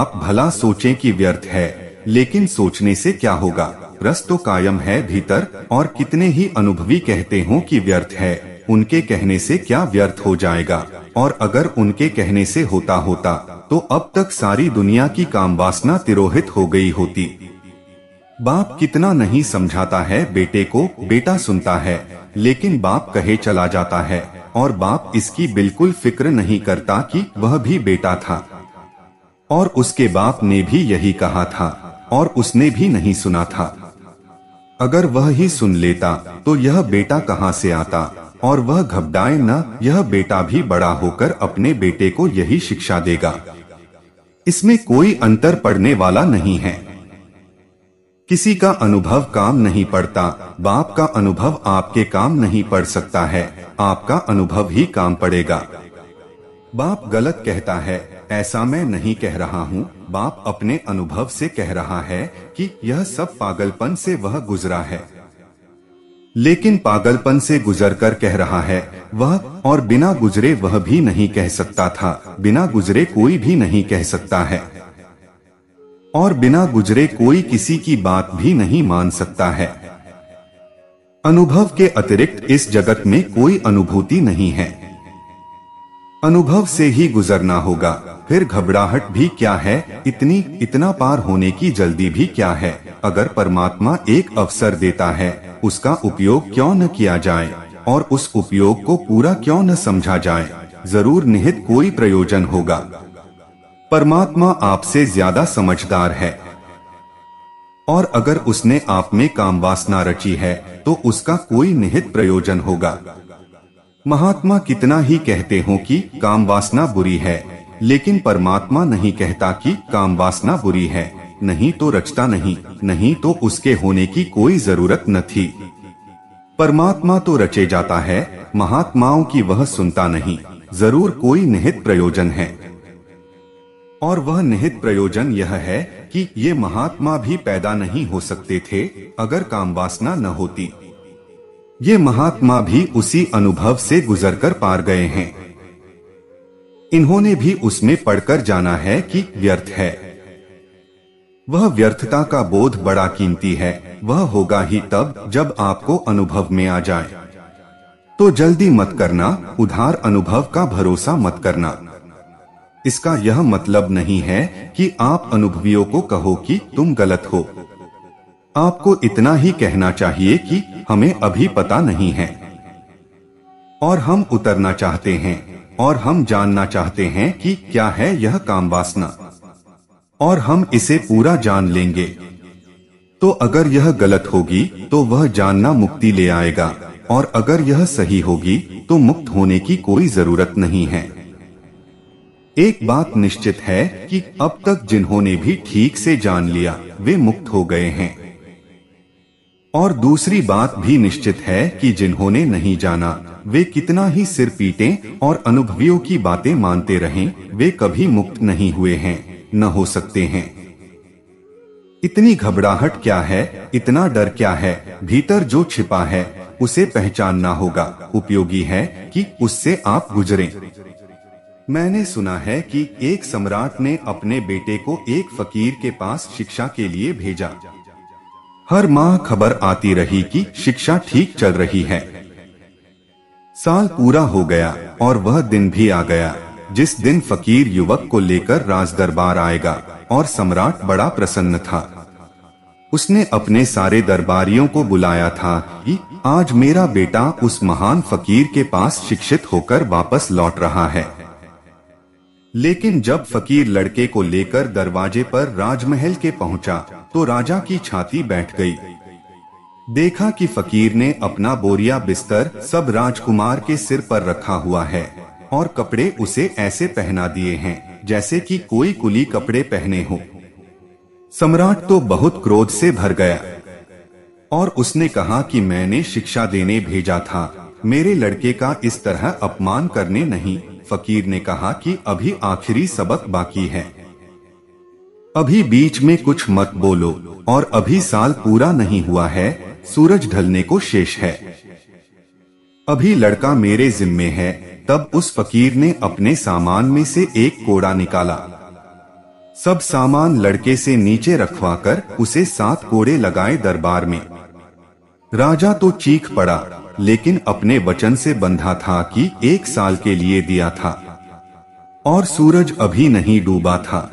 आप भला सोचें कि व्यर्थ है लेकिन सोचने से क्या होगा रस तो कायम है भीतर और कितने ही अनुभवी कहते हो कि व्यर्थ है उनके कहने से क्या व्यर्थ हो जाएगा और अगर उनके कहने से होता होता तो अब तक सारी दुनिया की काम वासना तिरोहित हो गई होती बाप कितना नहीं समझाता है बेटे को बेटा सुनता है लेकिन बाप कहे चला जाता है और बाप इसकी बिल्कुल फिक्र नहीं करता कि वह भी बेटा था और उसके बाप ने भी यही कहा था और उसने भी नहीं सुना था अगर वह ही सुन लेता तो यह बेटा कहाँ से आता और वह घबराए न यह बेटा भी बड़ा होकर अपने बेटे को यही शिक्षा देगा इसमें कोई अंतर पड़ने वाला नहीं है किसी का अनुभव काम नहीं पड़ता बाप का अनुभव आपके काम नहीं पड़ सकता है आपका अनुभव ही काम पड़ेगा बाप गलत कहता है ऐसा मैं नहीं कह रहा हूँ बाप अपने अनुभव से कह रहा है कि यह सब पागलपन से वह गुजरा है लेकिन पागलपन से गुजरकर कह रहा है वह और बिना गुजरे वह भी नहीं कह सकता था बिना गुजरे कोई भी नहीं कह सकता है और बिना गुजरे कोई किसी की बात भी नहीं मान सकता है अनुभव के अतिरिक्त इस जगत में कोई अनुभूति नहीं है अनुभव से ही गुजरना होगा फिर घबराहट भी क्या है इतनी इतना पार होने की जल्दी भी क्या है अगर परमात्मा एक अवसर देता है उसका उपयोग क्यों न किया जाए और उस उपयोग को पूरा क्यों न समझा जाए जरूर निहित कोई प्रयोजन होगा परमात्मा आपसे ज्यादा समझदार है और अगर उसने आप में काम वासना रची है तो उसका कोई निहित प्रयोजन होगा महात्मा कितना ही कहते हो कि काम वासना बुरी है लेकिन परमात्मा नहीं कहता कि काम वासना बुरी है नहीं तो रचता नहीं नहीं तो उसके होने की कोई जरूरत न थी परमात्मा तो रचे जाता है महात्माओं की वह सुनता नहीं जरूर कोई निहित प्रयोजन है और वह निहित प्रयोजन यह है कि ये महात्मा भी पैदा नहीं हो सकते थे अगर काम वासना न होती ये महात्मा भी उसी अनुभव से गुजरकर पार गए हैं इन्होंने भी उसमें पढ़कर जाना है कि व्यर्थ है वह व्यर्थता का बोध बड़ा कीमती है वह होगा ही तब जब आपको अनुभव में आ जाए तो जल्दी मत करना उधार अनुभव का भरोसा मत करना इसका यह मतलब नहीं है कि आप अनुभवियों को कहो कि तुम गलत हो आपको इतना ही कहना चाहिए कि हमें अभी पता नहीं है और हम उतरना चाहते हैं और हम जानना चाहते हैं कि क्या है यह काम वासना और हम इसे पूरा जान लेंगे तो अगर यह गलत होगी तो वह जानना मुक्ति ले आएगा और अगर यह सही होगी तो मुक्त होने की कोई जरूरत नहीं है एक बात निश्चित है कि अब तक जिन्होंने भी ठीक से जान लिया वे मुक्त हो गए हैं और दूसरी बात भी निश्चित है कि जिन्होंने नहीं जाना वे कितना ही सिर पीटे और अनुभवियों की बातें मानते रहें, वे कभी मुक्त नहीं हुए हैं न हो सकते हैं इतनी घबराहट क्या है इतना डर क्या है भीतर जो छिपा है उसे पहचानना होगा उपयोगी है कि उससे आप गुजरें। मैंने सुना है कि एक सम्राट ने अपने बेटे को एक फकीर के पास शिक्षा के लिए भेजा हर माह खबर आती रही कि शिक्षा ठीक चल रही है साल पूरा हो गया और वह दिन भी आ गया जिस दिन फकीर युवक को लेकर राज दरबार आएगा और सम्राट बड़ा प्रसन्न था उसने अपने सारे दरबारियों को बुलाया था कि आज मेरा बेटा उस महान फकीर के पास शिक्षित होकर वापस लौट रहा है लेकिन जब फकीर लड़के को लेकर दरवाजे पर राजमहल के पहुंचा, तो राजा की छाती बैठ गई। देखा कि फकीर ने अपना बोरिया बिस्तर सब राजकुमार के सिर पर रखा हुआ है और कपड़े उसे ऐसे पहना दिए हैं जैसे कि कोई कुली कपड़े पहने हो सम्राट तो बहुत क्रोध से भर गया और उसने कहा कि मैंने शिक्षा देने भेजा था मेरे लड़के का इस तरह अपमान करने नहीं फकीर ने कहा कि अभी आखिरी सबक बाकी है अभी बीच में कुछ मत बोलो और अभी साल पूरा नहीं हुआ है सूरज ढलने को शेष है अभी लड़का मेरे जिम्मे है तब उस फकीर ने अपने सामान में से एक कोड़ा निकाला सब सामान लड़के से नीचे रखवा कर उसे सात कोड़े लगाए दरबार में राजा तो चीख पड़ा लेकिन अपने वचन से बंधा था कि एक साल के लिए दिया था और सूरज अभी नहीं डूबा था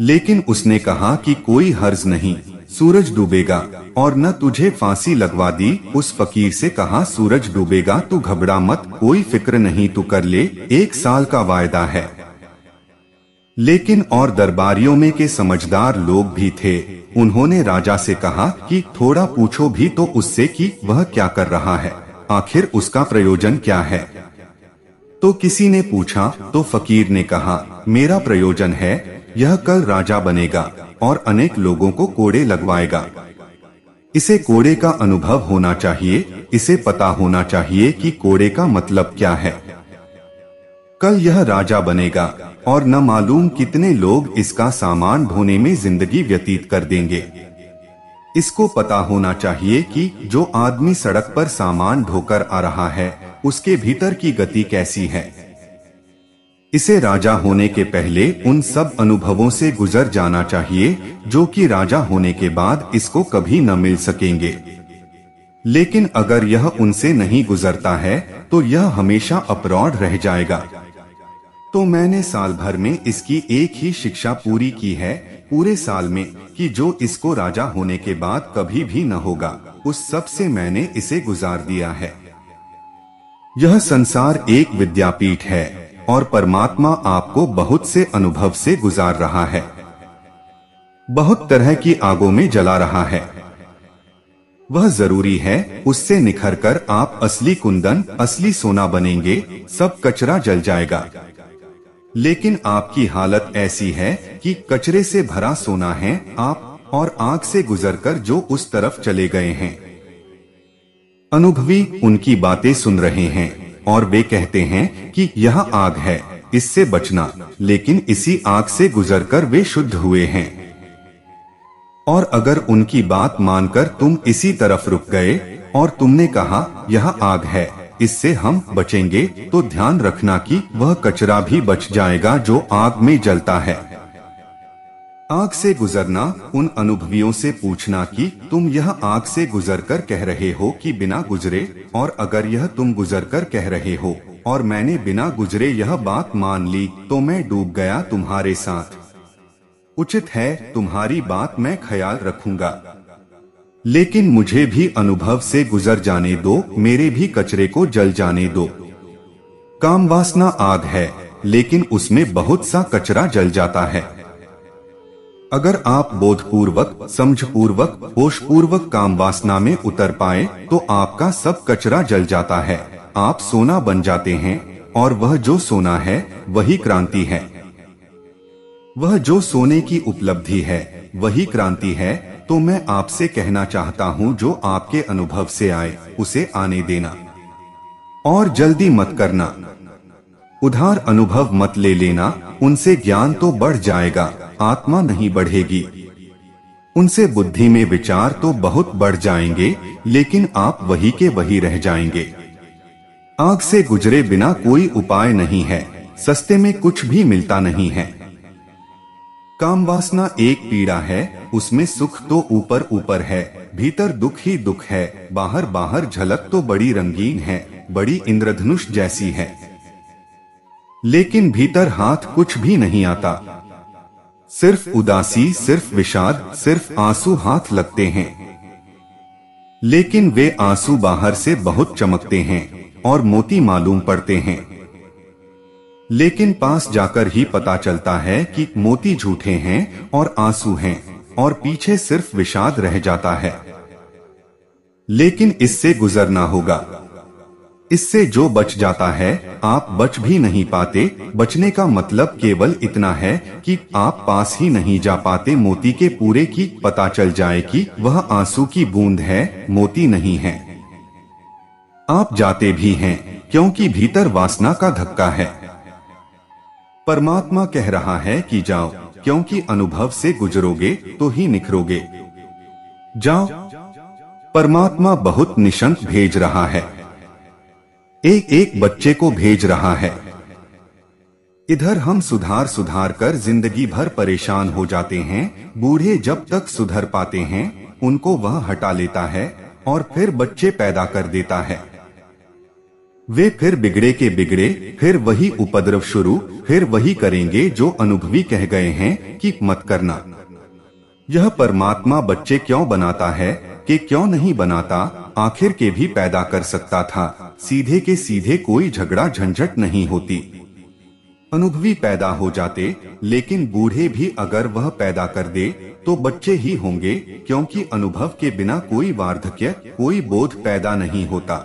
लेकिन उसने कहा कि कोई हर्ज नहीं सूरज डूबेगा और न तुझे फांसी लगवा दी उस फकीर से कहा सूरज डूबेगा तू घबरा मत कोई फिक्र नहीं तू कर ले एक साल का वायदा है लेकिन और दरबारियों में के समझदार लोग भी थे उन्होंने राजा से कहा कि थोड़ा पूछो भी तो उससे कि वह क्या कर रहा है आखिर उसका प्रयोजन क्या है तो किसी ने पूछा तो फकीर ने कहा मेरा प्रयोजन है यह कल राजा बनेगा और अनेक लोगों को कोड़े लगवाएगा इसे कोड़े का अनुभव होना चाहिए इसे पता होना चाहिए कि कोड़े का मतलब क्या है कल यह राजा बनेगा और न मालूम कितने लोग इसका सामान ढोने में जिंदगी व्यतीत कर देंगे इसको पता होना चाहिए कि जो आदमी सड़क पर सामान ढोकर आ रहा है उसके भीतर की गति कैसी है इसे राजा होने के पहले उन सब अनुभवों से गुजर जाना चाहिए जो कि राजा होने के बाद इसको कभी न मिल सकेंगे लेकिन अगर यह उनसे नहीं गुजरता है तो यह हमेशा अपरौड रह जाएगा तो मैंने साल भर में इसकी एक ही शिक्षा पूरी की है पूरे साल में कि जो इसको राजा होने के बाद कभी भी न होगा उस सब से मैंने इसे गुजार दिया है यह संसार एक विद्यापीठ है और परमात्मा आपको बहुत से अनुभव से गुजार रहा है बहुत तरह की आगों में जला रहा है वह जरूरी है उससे निखरकर आप असली कुंदन असली सोना बनेंगे सब कचरा जल जाएगा लेकिन आपकी हालत ऐसी है कि कचरे से भरा सोना है आप और आग से गुजरकर जो उस तरफ चले गए हैं अनुभवी उनकी बातें सुन रहे हैं और वे कहते हैं कि यह आग है इससे बचना लेकिन इसी आग से गुजरकर वे शुद्ध हुए हैं और अगर उनकी बात मानकर तुम इसी तरफ रुक गए और तुमने कहा यह आग है इससे हम बचेंगे तो ध्यान रखना कि वह कचरा भी बच जाएगा जो आग में जलता है आग से गुजरना उन अनुभवियों से पूछना कि तुम यह आग से गुजरकर कह रहे हो कि बिना गुजरे और अगर यह तुम गुजरकर कह रहे हो और मैंने बिना गुजरे यह बात मान ली तो मैं डूब गया तुम्हारे साथ उचित है तुम्हारी बात मैं ख्याल रखूंगा लेकिन मुझे भी अनुभव से गुजर जाने दो मेरे भी कचरे को जल जाने दो काम वासना आग है लेकिन उसमें बहुत सा कचरा जल जाता है अगर आप बोधपूर्वक समझपूर्वक होशपूर्वक काम वासना में उतर पाए तो आपका सब कचरा जल जाता है आप सोना बन जाते हैं और वह जो सोना है वही क्रांति है वह जो सोने की उपलब्धि है वही क्रांति है तो मैं आपसे कहना चाहता हूँ जो आपके अनुभव से आए उसे आने देना और जल्दी मत करना उधार अनुभव मत ले लेना उनसे ज्ञान तो बढ़ जाएगा आत्मा नहीं बढ़ेगी उनसे बुद्धि में विचार तो बहुत बढ़ जाएंगे लेकिन आप वही के वही रह जाएंगे आग से गुजरे बिना कोई उपाय नहीं है सस्ते में कुछ भी मिलता नहीं है काम वासना एक पीड़ा है उसमें सुख तो ऊपर ऊपर है भीतर दुख ही दुख है बाहर बाहर झलक तो बड़ी रंगीन है बड़ी इंद्रधनुष जैसी है लेकिन भीतर हाथ कुछ भी नहीं आता सिर्फ उदासी सिर्फ विषाद सिर्फ आंसू हाथ लगते हैं लेकिन वे आंसू बाहर से बहुत चमकते हैं और मोती मालूम पड़ते हैं लेकिन पास जाकर ही पता चलता है कि मोती झूठे हैं और आंसू हैं और पीछे सिर्फ विषाद रह जाता है लेकिन इससे गुजरना होगा इससे जो बच जाता है आप बच भी नहीं पाते बचने का मतलब केवल इतना है कि आप पास ही नहीं जा पाते मोती के पूरे की पता चल जाए कि वह आंसू की बूंद है मोती नहीं है आप जाते भी हैं क्योंकि भीतर वासना का धक्का है परमात्मा कह रहा है कि जाओ क्योंकि अनुभव से गुजरोगे तो ही निखरोगे जाओ परमात्मा बहुत निशंक भेज रहा है एक एक बच्चे को भेज रहा है इधर हम सुधार सुधार कर जिंदगी भर परेशान हो जाते हैं बूढ़े जब तक सुधर पाते हैं उनको वह हटा लेता है और फिर बच्चे पैदा कर देता है वे फिर बिगड़े के बिगड़े फिर वही उपद्रव शुरू फिर वही करेंगे जो अनुभवी कह गए हैं कि मत करना यह परमात्मा बच्चे क्यों बनाता है कि क्यों नहीं बनाता आखिर के भी पैदा कर सकता था सीधे के सीधे कोई झगड़ा झंझट नहीं होती अनुभवी पैदा हो जाते लेकिन बूढ़े भी अगर वह पैदा कर दे तो बच्चे ही होंगे क्योंकि अनुभव के बिना कोई वार्धक्य कोई बोध पैदा नहीं होता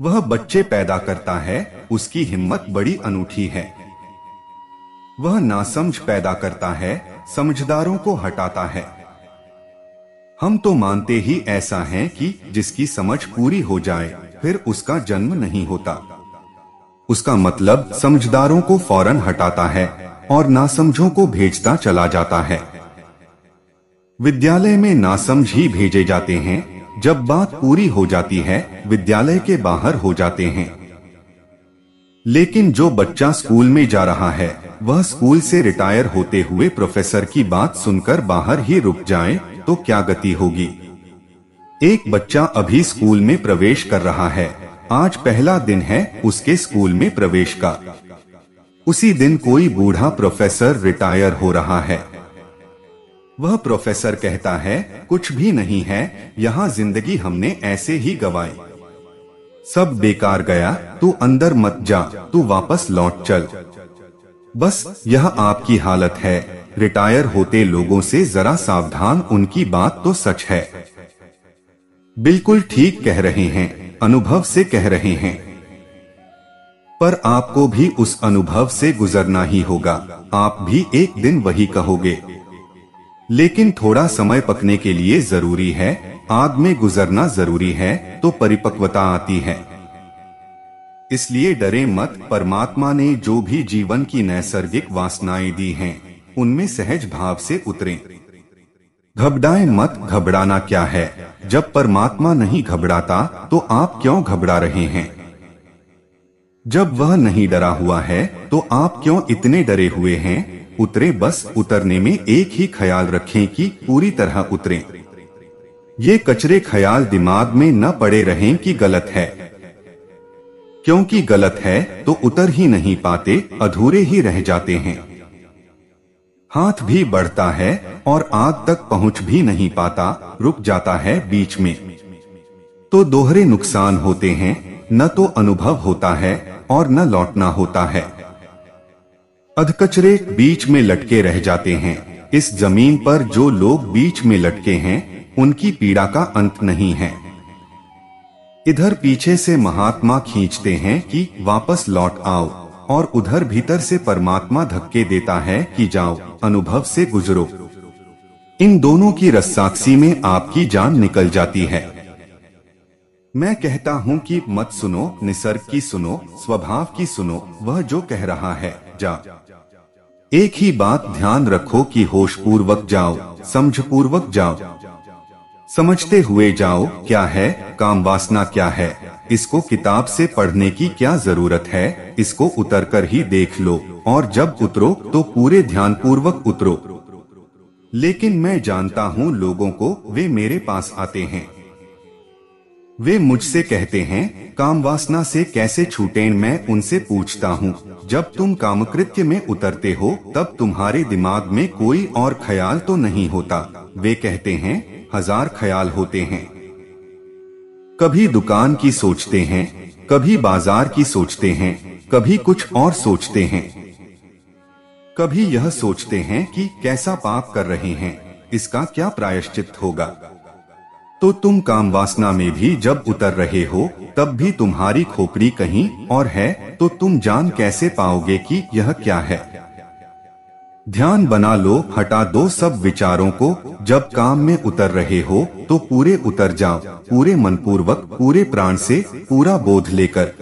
वह बच्चे पैदा करता है उसकी हिम्मत बड़ी अनूठी है वह नासमझ पैदा करता है समझदारों को हटाता है हम तो मानते ही ऐसा है कि जिसकी समझ पूरी हो जाए फिर उसका जन्म नहीं होता उसका मतलब समझदारों को फौरन हटाता है और नासमझों को भेजता चला जाता है विद्यालय में नासमझ ही भेजे जाते हैं जब बात पूरी हो जाती है विद्यालय के बाहर हो जाते हैं लेकिन जो बच्चा स्कूल में जा रहा है वह स्कूल से रिटायर होते हुए प्रोफेसर की बात सुनकर बाहर ही रुक जाए तो क्या गति होगी एक बच्चा अभी स्कूल में प्रवेश कर रहा है आज पहला दिन है उसके स्कूल में प्रवेश का उसी दिन कोई बूढ़ा प्रोफेसर रिटायर हो रहा है वह प्रोफेसर कहता है कुछ भी नहीं है यहाँ जिंदगी हमने ऐसे ही गवाई सब बेकार गया तू अंदर मत जा तू वापस लौट चल बस यह आपकी हालत है रिटायर होते लोगों से जरा सावधान उनकी बात तो सच है बिल्कुल ठीक कह रहे हैं अनुभव से कह रहे हैं पर आपको भी उस अनुभव से गुजरना ही होगा आप भी एक दिन वही कहोगे लेकिन थोड़ा समय पकने के लिए जरूरी है आग में गुजरना जरूरी है तो परिपक्वता आती है इसलिए डरे मत परमात्मा ने जो भी जीवन की नैसर्गिक वासनाएं दी हैं, उनमें सहज भाव से उतरें। घबराए मत घबराना क्या है जब परमात्मा नहीं घबराता तो आप क्यों घबरा रहे हैं जब वह नहीं डरा हुआ है तो आप क्यों इतने डरे हुए हैं उतरे बस उतरने में एक ही ख्याल रखें कि पूरी तरह उतरें। ये कचरे ख्याल दिमाग में न पड़े रहें कि गलत है क्योंकि गलत है तो उतर ही नहीं पाते अधूरे ही रह जाते हैं हाथ भी बढ़ता है और आग तक पहुंच भी नहीं पाता रुक जाता है बीच में तो दोहरे नुकसान होते हैं न तो अनुभव होता है और न लौटना होता है अधकचरे बीच में लटके रह जाते हैं इस जमीन पर जो लोग बीच में लटके हैं उनकी पीड़ा का अंत नहीं है इधर पीछे से महात्मा खींचते हैं कि वापस लौट आओ और उधर भीतर से परमात्मा धक्के देता है कि जाओ अनुभव से गुजरो इन दोनों की रस्साक्षी में आपकी जान निकल जाती है मैं कहता हूँ कि मत सुनो निसर्ग की सुनो स्वभाव की सुनो वह जो कह रहा है जा एक ही बात ध्यान रखो कि होश पूर्वक जाओ समझ पूर्वक जाओ समझते हुए जाओ क्या है काम वासना क्या है इसको किताब से पढ़ने की क्या जरूरत है इसको उतर कर ही देख लो और जब उतरो तो पूरे ध्यान पूर्वक उतरो लेकिन मैं जानता हूँ लोगों को वे मेरे पास आते हैं वे मुझसे कहते हैं काम वासना से कैसे छूटे मैं उनसे पूछता हूँ जब तुम कामकृत्य में उतरते हो तब तुम्हारे दिमाग में कोई और ख्याल तो नहीं होता वे कहते हैं हजार ख्याल होते हैं कभी दुकान की सोचते हैं कभी बाजार की सोचते हैं कभी कुछ और सोचते हैं कभी यह सोचते हैं कि कैसा पाप कर रहे हैं इसका क्या प्रायश्चित होगा तो तुम काम वासना में भी जब उतर रहे हो तब भी तुम्हारी खोपड़ी कहीं और है तो तुम जान कैसे पाओगे कि यह क्या है ध्यान बना लो हटा दो सब विचारों को जब काम में उतर रहे हो तो पूरे उतर जाओ पूरे मनपूर्वक पूरे प्राण से पूरा बोध लेकर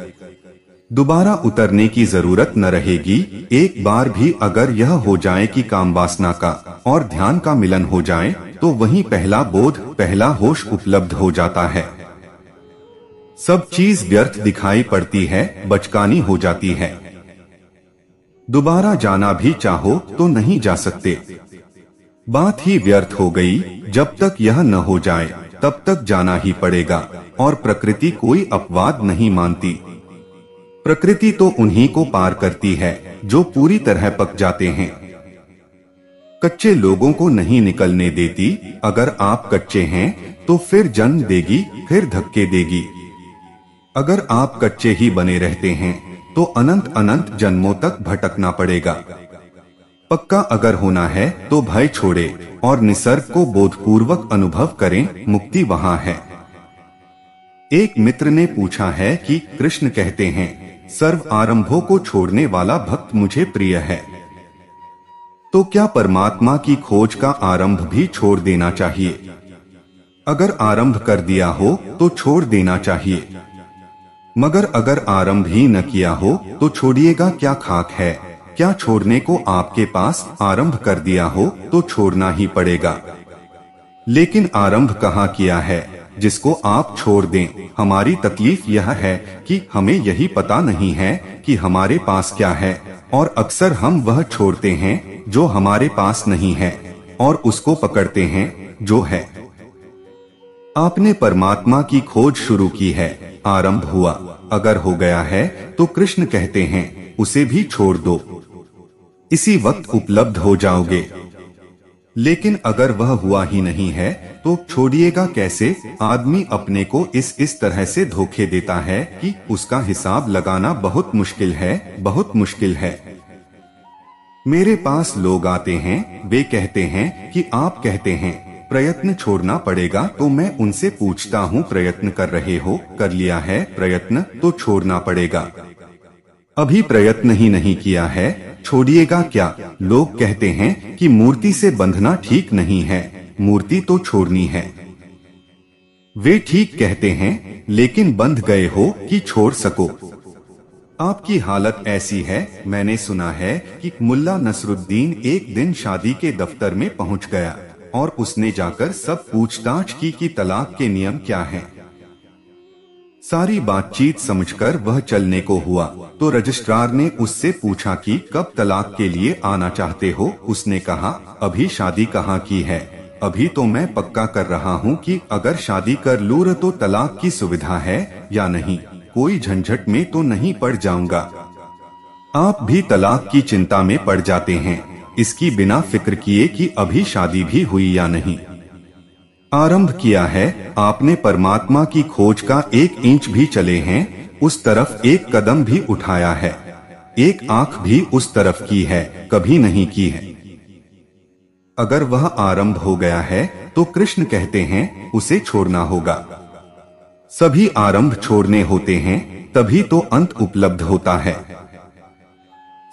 दोबारा उतरने की जरूरत न रहेगी एक बार भी अगर यह हो जाए कि काम वासना का और ध्यान का मिलन हो जाए तो वही पहला बोध पहला होश उपलब्ध हो जाता है सब चीज व्यर्थ दिखाई पड़ती है बचकानी हो जाती है दोबारा जाना भी चाहो तो नहीं जा सकते बात ही व्यर्थ हो गई जब तक यह न हो जाए तब तक जाना ही पड़ेगा और प्रकृति कोई अपवाद नहीं मानती प्रकृति तो उन्हीं को पार करती है जो पूरी तरह पक जाते हैं कच्चे लोगों को नहीं निकलने देती अगर आप कच्चे हैं तो फिर जन्म देगी फिर धक्के देगी अगर आप कच्चे ही बने रहते हैं तो अनंत अनंत जन्मों तक भटकना पड़ेगा पक्का अगर होना है तो भय छोड़े और निसर्ग को बोधपूर्वक अनुभव करें मुक्ति वहाँ है एक मित्र ने पूछा है कि कृष्ण कहते हैं सर्व आरंभों को छोड़ने वाला भक्त मुझे प्रिय है तो क्या परमात्मा की खोज का आरंभ भी छोड़ देना चाहिए अगर आरंभ कर दिया हो तो छोड़ देना चाहिए मगर अगर आरंभ ही न किया हो तो छोड़िएगा क्या खाक है क्या छोड़ने को आपके पास आरंभ कर दिया हो तो छोड़ना ही पड़ेगा लेकिन आरंभ कहाँ किया है जिसको आप छोड़ दें हमारी तकलीफ यह है कि हमें यही पता नहीं है कि हमारे पास क्या है और अक्सर हम वह छोड़ते हैं जो हमारे पास नहीं है और उसको पकड़ते हैं जो है आपने परमात्मा की खोज शुरू की है आरंभ हुआ अगर हो गया है तो कृष्ण कहते हैं उसे भी छोड़ दो इसी वक्त उपलब्ध हो जाओगे लेकिन अगर वह हुआ ही नहीं है तो छोड़िएगा कैसे आदमी अपने को इस इस तरह से धोखे देता है कि उसका हिसाब लगाना बहुत मुश्किल है बहुत मुश्किल है मेरे पास लोग आते हैं वे कहते हैं कि आप कहते हैं प्रयत्न छोड़ना पड़ेगा तो मैं उनसे पूछता हूँ प्रयत्न कर रहे हो कर लिया है प्रयत्न तो छोड़ना पड़ेगा अभी प्रयत्न ही नहीं किया है छोड़िएगा क्या लोग कहते हैं कि मूर्ति से बंधना ठीक नहीं है मूर्ति तो छोड़नी है वे ठीक कहते हैं लेकिन बंध गए हो कि छोड़ सको आपकी हालत ऐसी है मैंने सुना है कि मुल्ला नसरुद्दीन एक दिन शादी के दफ्तर में पहुंच गया और उसने जाकर सब पूछताछ की कि तलाक के नियम क्या हैं। सारी बातचीत समझकर वह चलने को हुआ तो रजिस्ट्रार ने उससे पूछा कि कब तलाक के लिए आना चाहते हो उसने कहा अभी शादी कहाँ की है अभी तो मैं पक्का कर रहा हूँ कि अगर शादी कर लूर तो तलाक की सुविधा है या नहीं कोई झंझट में तो नहीं पड़ जाऊंगा आप भी तलाक की चिंता में पड़ जाते हैं इसकी बिना फिक्र किए कि अभी शादी भी हुई या नहीं आरंभ किया है आपने परमात्मा की खोज का एक इंच भी चले हैं उस तरफ एक कदम भी उठाया है एक आंख भी उस तरफ की है कभी नहीं की है अगर वह आरंभ हो गया है तो कृष्ण कहते हैं उसे छोड़ना होगा सभी आरंभ छोड़ने होते हैं तभी तो अंत उपलब्ध होता है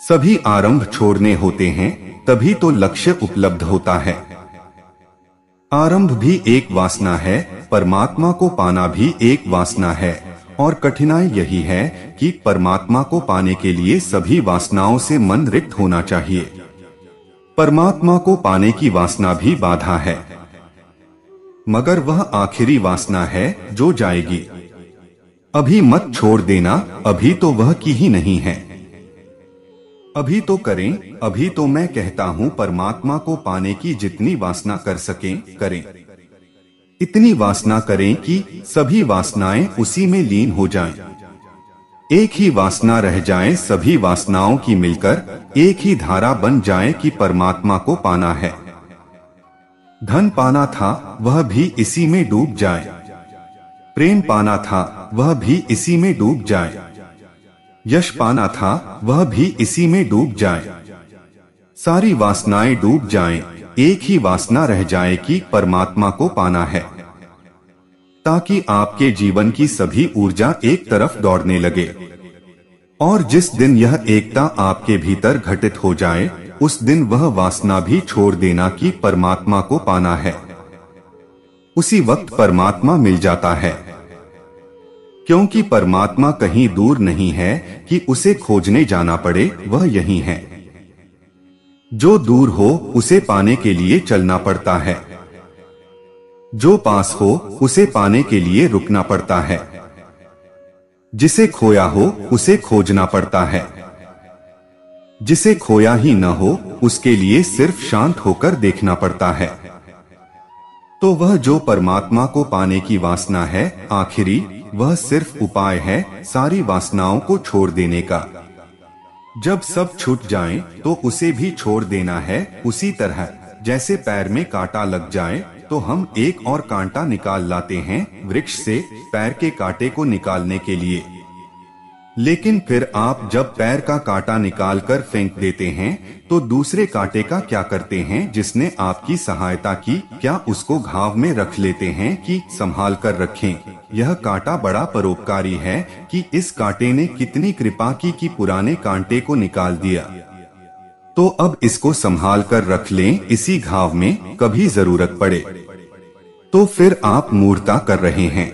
सभी आरंभ छोड़ने होते हैं तभी तो लक्ष्य उपलब्ध होता है आरंभ भी एक वासना है परमात्मा को पाना भी एक वासना है और कठिनाई यही है कि परमात्मा को पाने के लिए सभी वासनाओं से मन रिक्त होना चाहिए परमात्मा को पाने की वासना भी बाधा है मगर वह आखिरी वासना है जो जाएगी अभी मत छोड़ देना अभी तो वह की ही नहीं है अभी तो करें अभी तो मैं कहता हूँ परमात्मा को पाने की जितनी वासना कर सके करें इतनी वासना करें कि सभी वासनाएं उसी में लीन हो जाएं। एक ही वासना रह जाए सभी वासनाओं की मिलकर एक ही धारा बन जाए कि परमात्मा को पाना है धन पाना था वह भी इसी में डूब जाए प्रेम पाना था वह भी इसी में डूब जाए यश पाना था वह भी इसी में डूब जाए सारी वासनाएं डूब जाएं, एक ही वासना रह जाए कि परमात्मा को पाना है ताकि आपके जीवन की सभी ऊर्जा एक तरफ दौड़ने लगे और जिस दिन यह एकता आपके भीतर घटित हो जाए उस दिन वह वासना भी छोड़ देना कि परमात्मा को पाना है उसी वक्त परमात्मा मिल जाता है क्योंकि परमात्मा कहीं दूर नहीं है कि उसे खोजने जाना पड़े वह यही है जो दूर हो उसे पाने के लिए चलना पड़ता है जो पास हो उसे पाने के लिए रुकना पड़ता है जिसे खोया हो उसे खोजना पड़ता है जिसे खोया ही न हो उसके लिए सिर्फ शांत होकर देखना पड़ता है तो वह जो परमात्मा को पाने की वासना है आखिरी वह सिर्फ उपाय है सारी वासनाओं को छोड़ देने का जब सब छूट जाए तो उसे भी छोड़ देना है उसी तरह जैसे पैर में कांटा लग जाए तो हम एक और कांटा निकाल लाते हैं वृक्ष से पैर के कांटे को निकालने के लिए लेकिन फिर आप जब पैर का कांटा निकाल कर फेंक देते हैं तो दूसरे कांटे का क्या करते हैं जिसने आपकी सहायता की क्या उसको घाव में रख लेते हैं कि संभाल कर रखें यह कांटा बड़ा परोपकारी है कि इस कांटे ने कितनी कृपा की कि पुराने कांटे को निकाल दिया तो अब इसको संभाल कर रख लें इसी घाव में कभी जरूरत पड़े तो फिर आप मूर्ता कर रहे हैं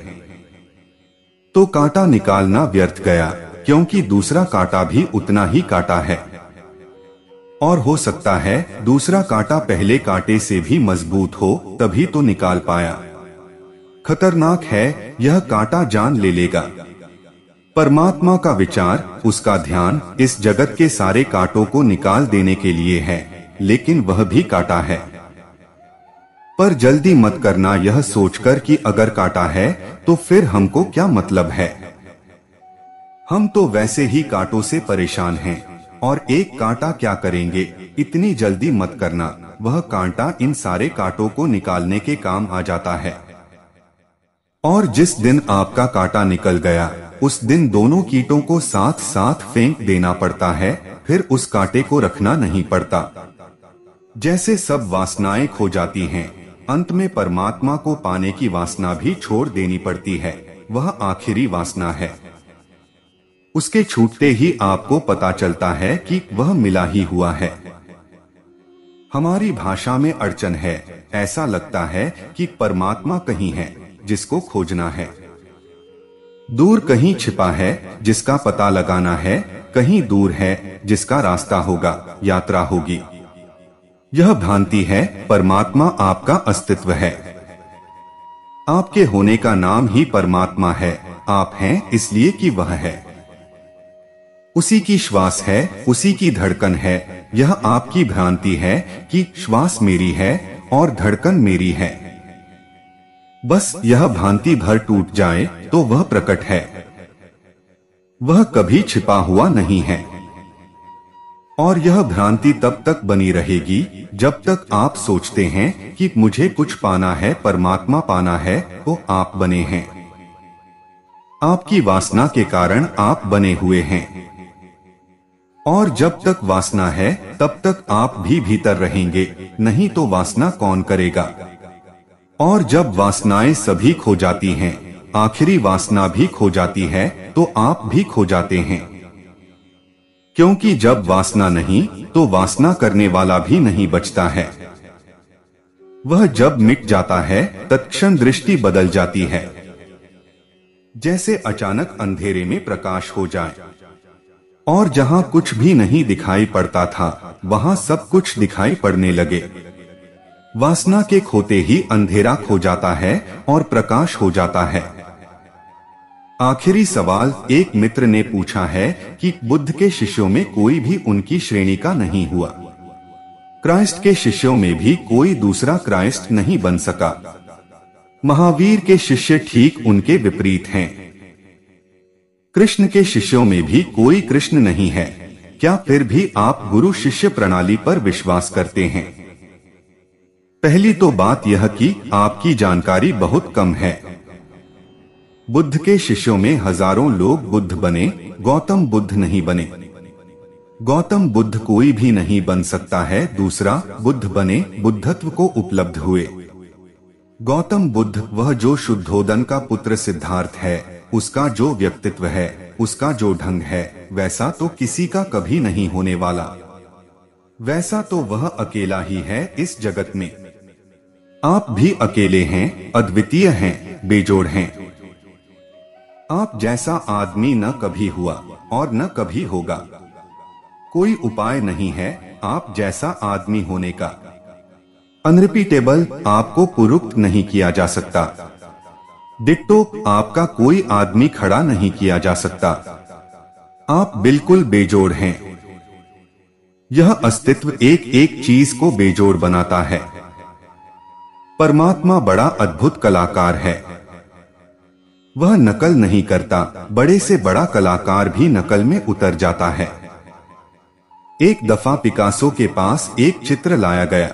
तो कांटा निकालना व्यर्थ गया क्योंकि दूसरा कांटा भी उतना ही कांटा है और हो सकता है दूसरा कांटा पहले कांटे से भी मजबूत हो तभी तो निकाल पाया खतरनाक है यह कांटा जान ले लेगा परमात्मा का विचार उसका ध्यान इस जगत के सारे कांटों को निकाल देने के लिए है लेकिन वह भी कांटा है पर जल्दी मत करना यह सोचकर कि अगर कांटा है तो फिर हमको क्या मतलब है हम तो वैसे ही कांटों से परेशान हैं और एक कांटा क्या करेंगे इतनी जल्दी मत करना वह कांटा इन सारे कांटों को निकालने के काम आ जाता है और जिस दिन आपका कांटा निकल गया उस दिन दोनों कीटों को साथ साथ फेंक देना पड़ता है फिर उस कांटे को रखना नहीं पड़ता जैसे सब वासनाएं खो जाती हैं, अंत में परमात्मा को पाने की वासना भी छोड़ देनी पड़ती है वह आखिरी वासना है उसके छूटते ही आपको पता चलता है कि वह मिला ही हुआ है हमारी भाषा में अड़चन है ऐसा लगता है कि परमात्मा कहीं है जिसको खोजना है दूर कहीं छिपा है जिसका पता लगाना है कहीं दूर है जिसका रास्ता होगा यात्रा होगी यह भ्रांति है परमात्मा आपका अस्तित्व है आपके होने का नाम ही परमात्मा है आप हैं इसलिए कि वह है उसी की श्वास है उसी की धड़कन है यह आपकी भ्रांति है कि श्वास मेरी है और धड़कन मेरी है बस यह भ्रांति भर टूट जाए तो वह प्रकट है वह कभी छिपा हुआ नहीं है और यह भ्रांति तब तक बनी रहेगी जब तक आप सोचते हैं कि मुझे कुछ पाना है परमात्मा पाना है तो आप बने हैं आपकी वासना के कारण आप बने हुए हैं और जब तक वासना है तब तक आप भी भीतर रहेंगे नहीं तो वासना कौन करेगा और जब वासनाएं सभी खो जाती हैं, आखिरी वासना भी खो जाती है तो आप भी खो जाते हैं क्योंकि जब वासना नहीं तो वासना करने वाला भी नहीं बचता है वह जब मिट जाता है तत्क्षण दृष्टि बदल जाती है जैसे अचानक अंधेरे में प्रकाश हो जाए और जहाँ कुछ भी नहीं दिखाई पड़ता था वहाँ सब कुछ दिखाई पड़ने लगे वासना के खोते ही अंधेरा खो जाता है और प्रकाश हो जाता है आखिरी सवाल एक मित्र ने पूछा है कि बुद्ध के शिष्यों में कोई भी उनकी श्रेणी का नहीं हुआ क्राइस्ट के शिष्यों में भी कोई दूसरा क्राइस्ट नहीं बन सका महावीर के शिष्य ठीक उनके विपरीत हैं। कृष्ण के शिष्यों में भी कोई कृष्ण नहीं है क्या फिर भी आप गुरु शिष्य प्रणाली पर विश्वास करते हैं पहली तो बात यह कि आपकी जानकारी बहुत कम है बुद्ध के शिष्यों में हजारों लोग बुद्ध बने गौतम बुद्ध नहीं बने गौतम बुद्ध कोई भी नहीं बन सकता है दूसरा बुद्ध बने बुद्धत्व को उपलब्ध हुए गौतम बुद्ध वह जो शुद्धोदन का पुत्र सिद्धार्थ है उसका जो व्यक्तित्व है उसका जो ढंग है वैसा तो किसी का कभी नहीं होने वाला वैसा तो वह अकेला ही है इस जगत में आप भी अकेले हैं अद्वितीय हैं बेजोड़ हैं आप जैसा आदमी न कभी हुआ और न कभी होगा कोई उपाय नहीं है आप जैसा आदमी होने का अनरिपीटेबल आपको पुरुक्त नहीं किया जा सकता डिट्टो तो आपका कोई आदमी खड़ा नहीं किया जा सकता आप बिल्कुल बेजोड़ हैं यह अस्तित्व एक एक चीज को बेजोड़ बनाता है परमात्मा बड़ा अद्भुत कलाकार है वह नकल नहीं करता बड़े से बड़ा कलाकार भी नकल में उतर जाता है एक दफा पिकासो के पास एक चित्र लाया गया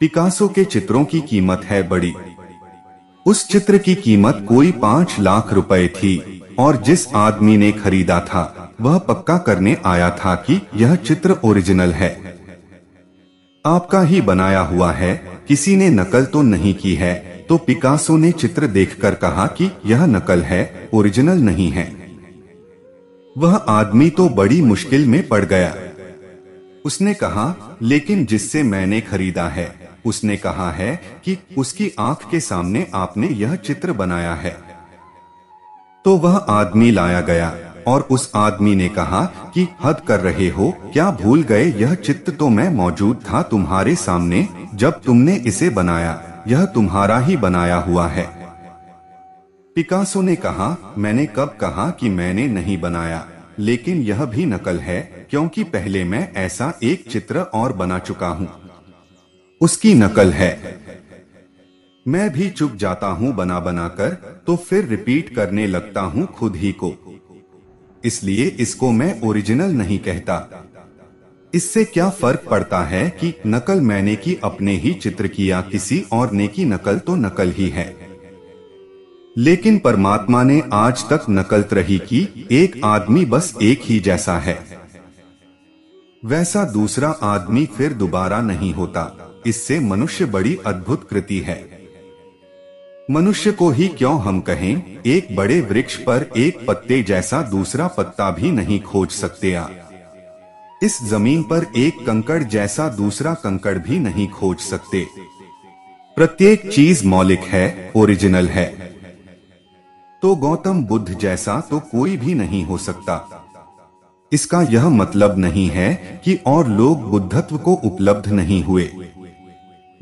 पिकासो के चित्रों की कीमत है बड़ी उस चित्र की कीमत कोई पाँच लाख रुपए थी और जिस आदमी ने खरीदा था वह पक्का करने आया था कि यह चित्र ओरिजिनल है आपका ही बनाया हुआ है किसी ने नकल तो नहीं की है तो पिकासो ने चित्र देखकर कहा कि यह नकल है ओरिजिनल नहीं है वह आदमी तो बड़ी मुश्किल में पड़ गया उसने कहा लेकिन जिससे मैंने खरीदा है उसने कहा है कि उसकी आंख के सामने आपने यह चित्र बनाया है तो वह आदमी लाया गया और उस आदमी ने कहा कि हद कर रहे हो क्या भूल गए यह चित्र तो मैं मौजूद था तुम्हारे सामने जब तुमने इसे बनाया यह तुम्हारा ही बनाया हुआ है पिकासो ने कहा मैंने कब कहा कि मैंने नहीं बनाया लेकिन यह भी नकल है क्योंकि पहले मैं ऐसा एक चित्र और बना चुका हूँ उसकी नकल है मैं भी चुप जाता हूँ बना बना कर तो फिर रिपीट करने लगता हूँ खुद ही को इसलिए इसको मैं ओरिजिनल नहीं कहता इससे क्या फर्क पड़ता है कि नकल मैंने की अपने ही चित्र किया किसी और ने की नकल तो नकल ही है लेकिन परमात्मा ने आज तक नकल रही की एक आदमी बस एक ही जैसा है वैसा दूसरा आदमी फिर दोबारा नहीं होता इससे मनुष्य बड़ी अद्भुत कृति है मनुष्य को ही क्यों हम कहें एक बड़े वृक्ष पर एक पत्ते जैसा दूसरा पत्ता भी नहीं खोज सकते आ इस जमीन पर एक कंकड़ जैसा दूसरा कंकड़ भी नहीं खोज सकते प्रत्येक चीज मौलिक है ओरिजिनल है तो गौतम बुद्ध जैसा तो कोई भी नहीं हो सकता इसका यह मतलब नहीं है कि और लोग बुद्धत्व को उपलब्ध नहीं हुए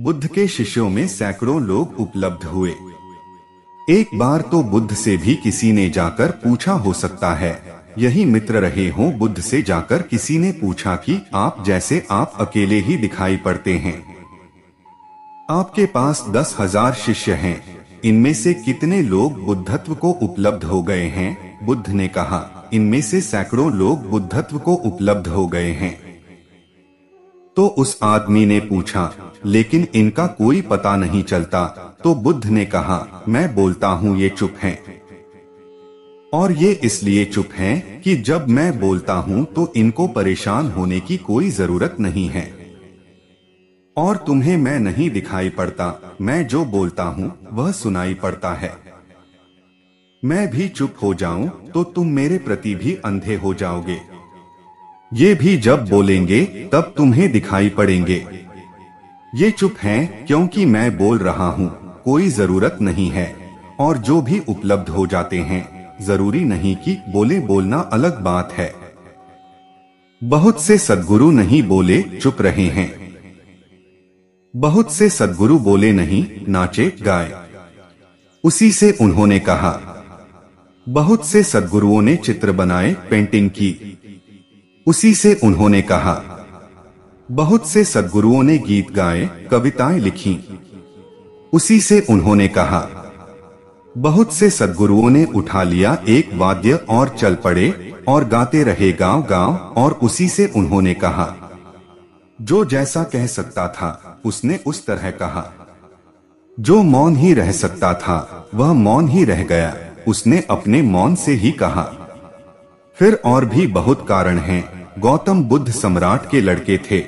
बुद्ध के शिष्यों में सैकड़ों लोग उपलब्ध हुए एक बार तो बुद्ध से भी किसी ने जाकर पूछा हो सकता है यही मित्र रहे हों बुद्ध से जाकर किसी ने पूछा कि आप जैसे आप अकेले ही दिखाई पड़ते हैं आपके पास दस हजार शिष्य हैं इनमें से कितने लोग बुद्धत्व को उपलब्ध हो गए हैं बुद्ध ने कहा इनमें से सैकड़ों लोग बुद्धत्व को उपलब्ध हो गए हैं तो उस आदमी ने पूछा लेकिन इनका कोई पता नहीं चलता तो बुद्ध ने कहा मैं बोलता हूँ ये चुप हैं और ये इसलिए चुप हैं कि जब मैं बोलता हूँ तो इनको परेशान होने की कोई जरूरत नहीं है और तुम्हें मैं नहीं दिखाई पड़ता मैं जो बोलता हूँ वह सुनाई पड़ता है मैं भी चुप हो जाऊं तो तुम मेरे प्रति भी अंधे हो जाओगे ये भी जब बोलेंगे तब तुम्हें दिखाई पड़ेंगे ये चुप हैं क्योंकि मैं बोल रहा हूँ कोई जरूरत नहीं है और जो भी उपलब्ध हो जाते हैं जरूरी नहीं कि बोले बोलना अलग बात है बहुत से सदगुरु नहीं बोले चुप रहे हैं बहुत से सदगुरु बोले नहीं नाचे गाए उसी से उन्होंने कहा बहुत से सदगुरुओं ने चित्र बनाए पेंटिंग की उसी से उन्होंने कहा बहुत से सदगुरुओं ने गीत गाए कविताएं लिखी उसी से उन्होंने कहा बहुत से सदगुरुओं ने उठा लिया एक वाद्य और चल पड़े और गाते रहे गांव गांव और उसी से उन्होंने कहा जो जैसा कह सकता था उसने उस तरह कहा जो मौन ही रह सकता था वह मौन ही रह गया उसने अपने मौन से ही कहा फिर और भी बहुत कारण हैं गौतम बुद्ध सम्राट के लड़के थे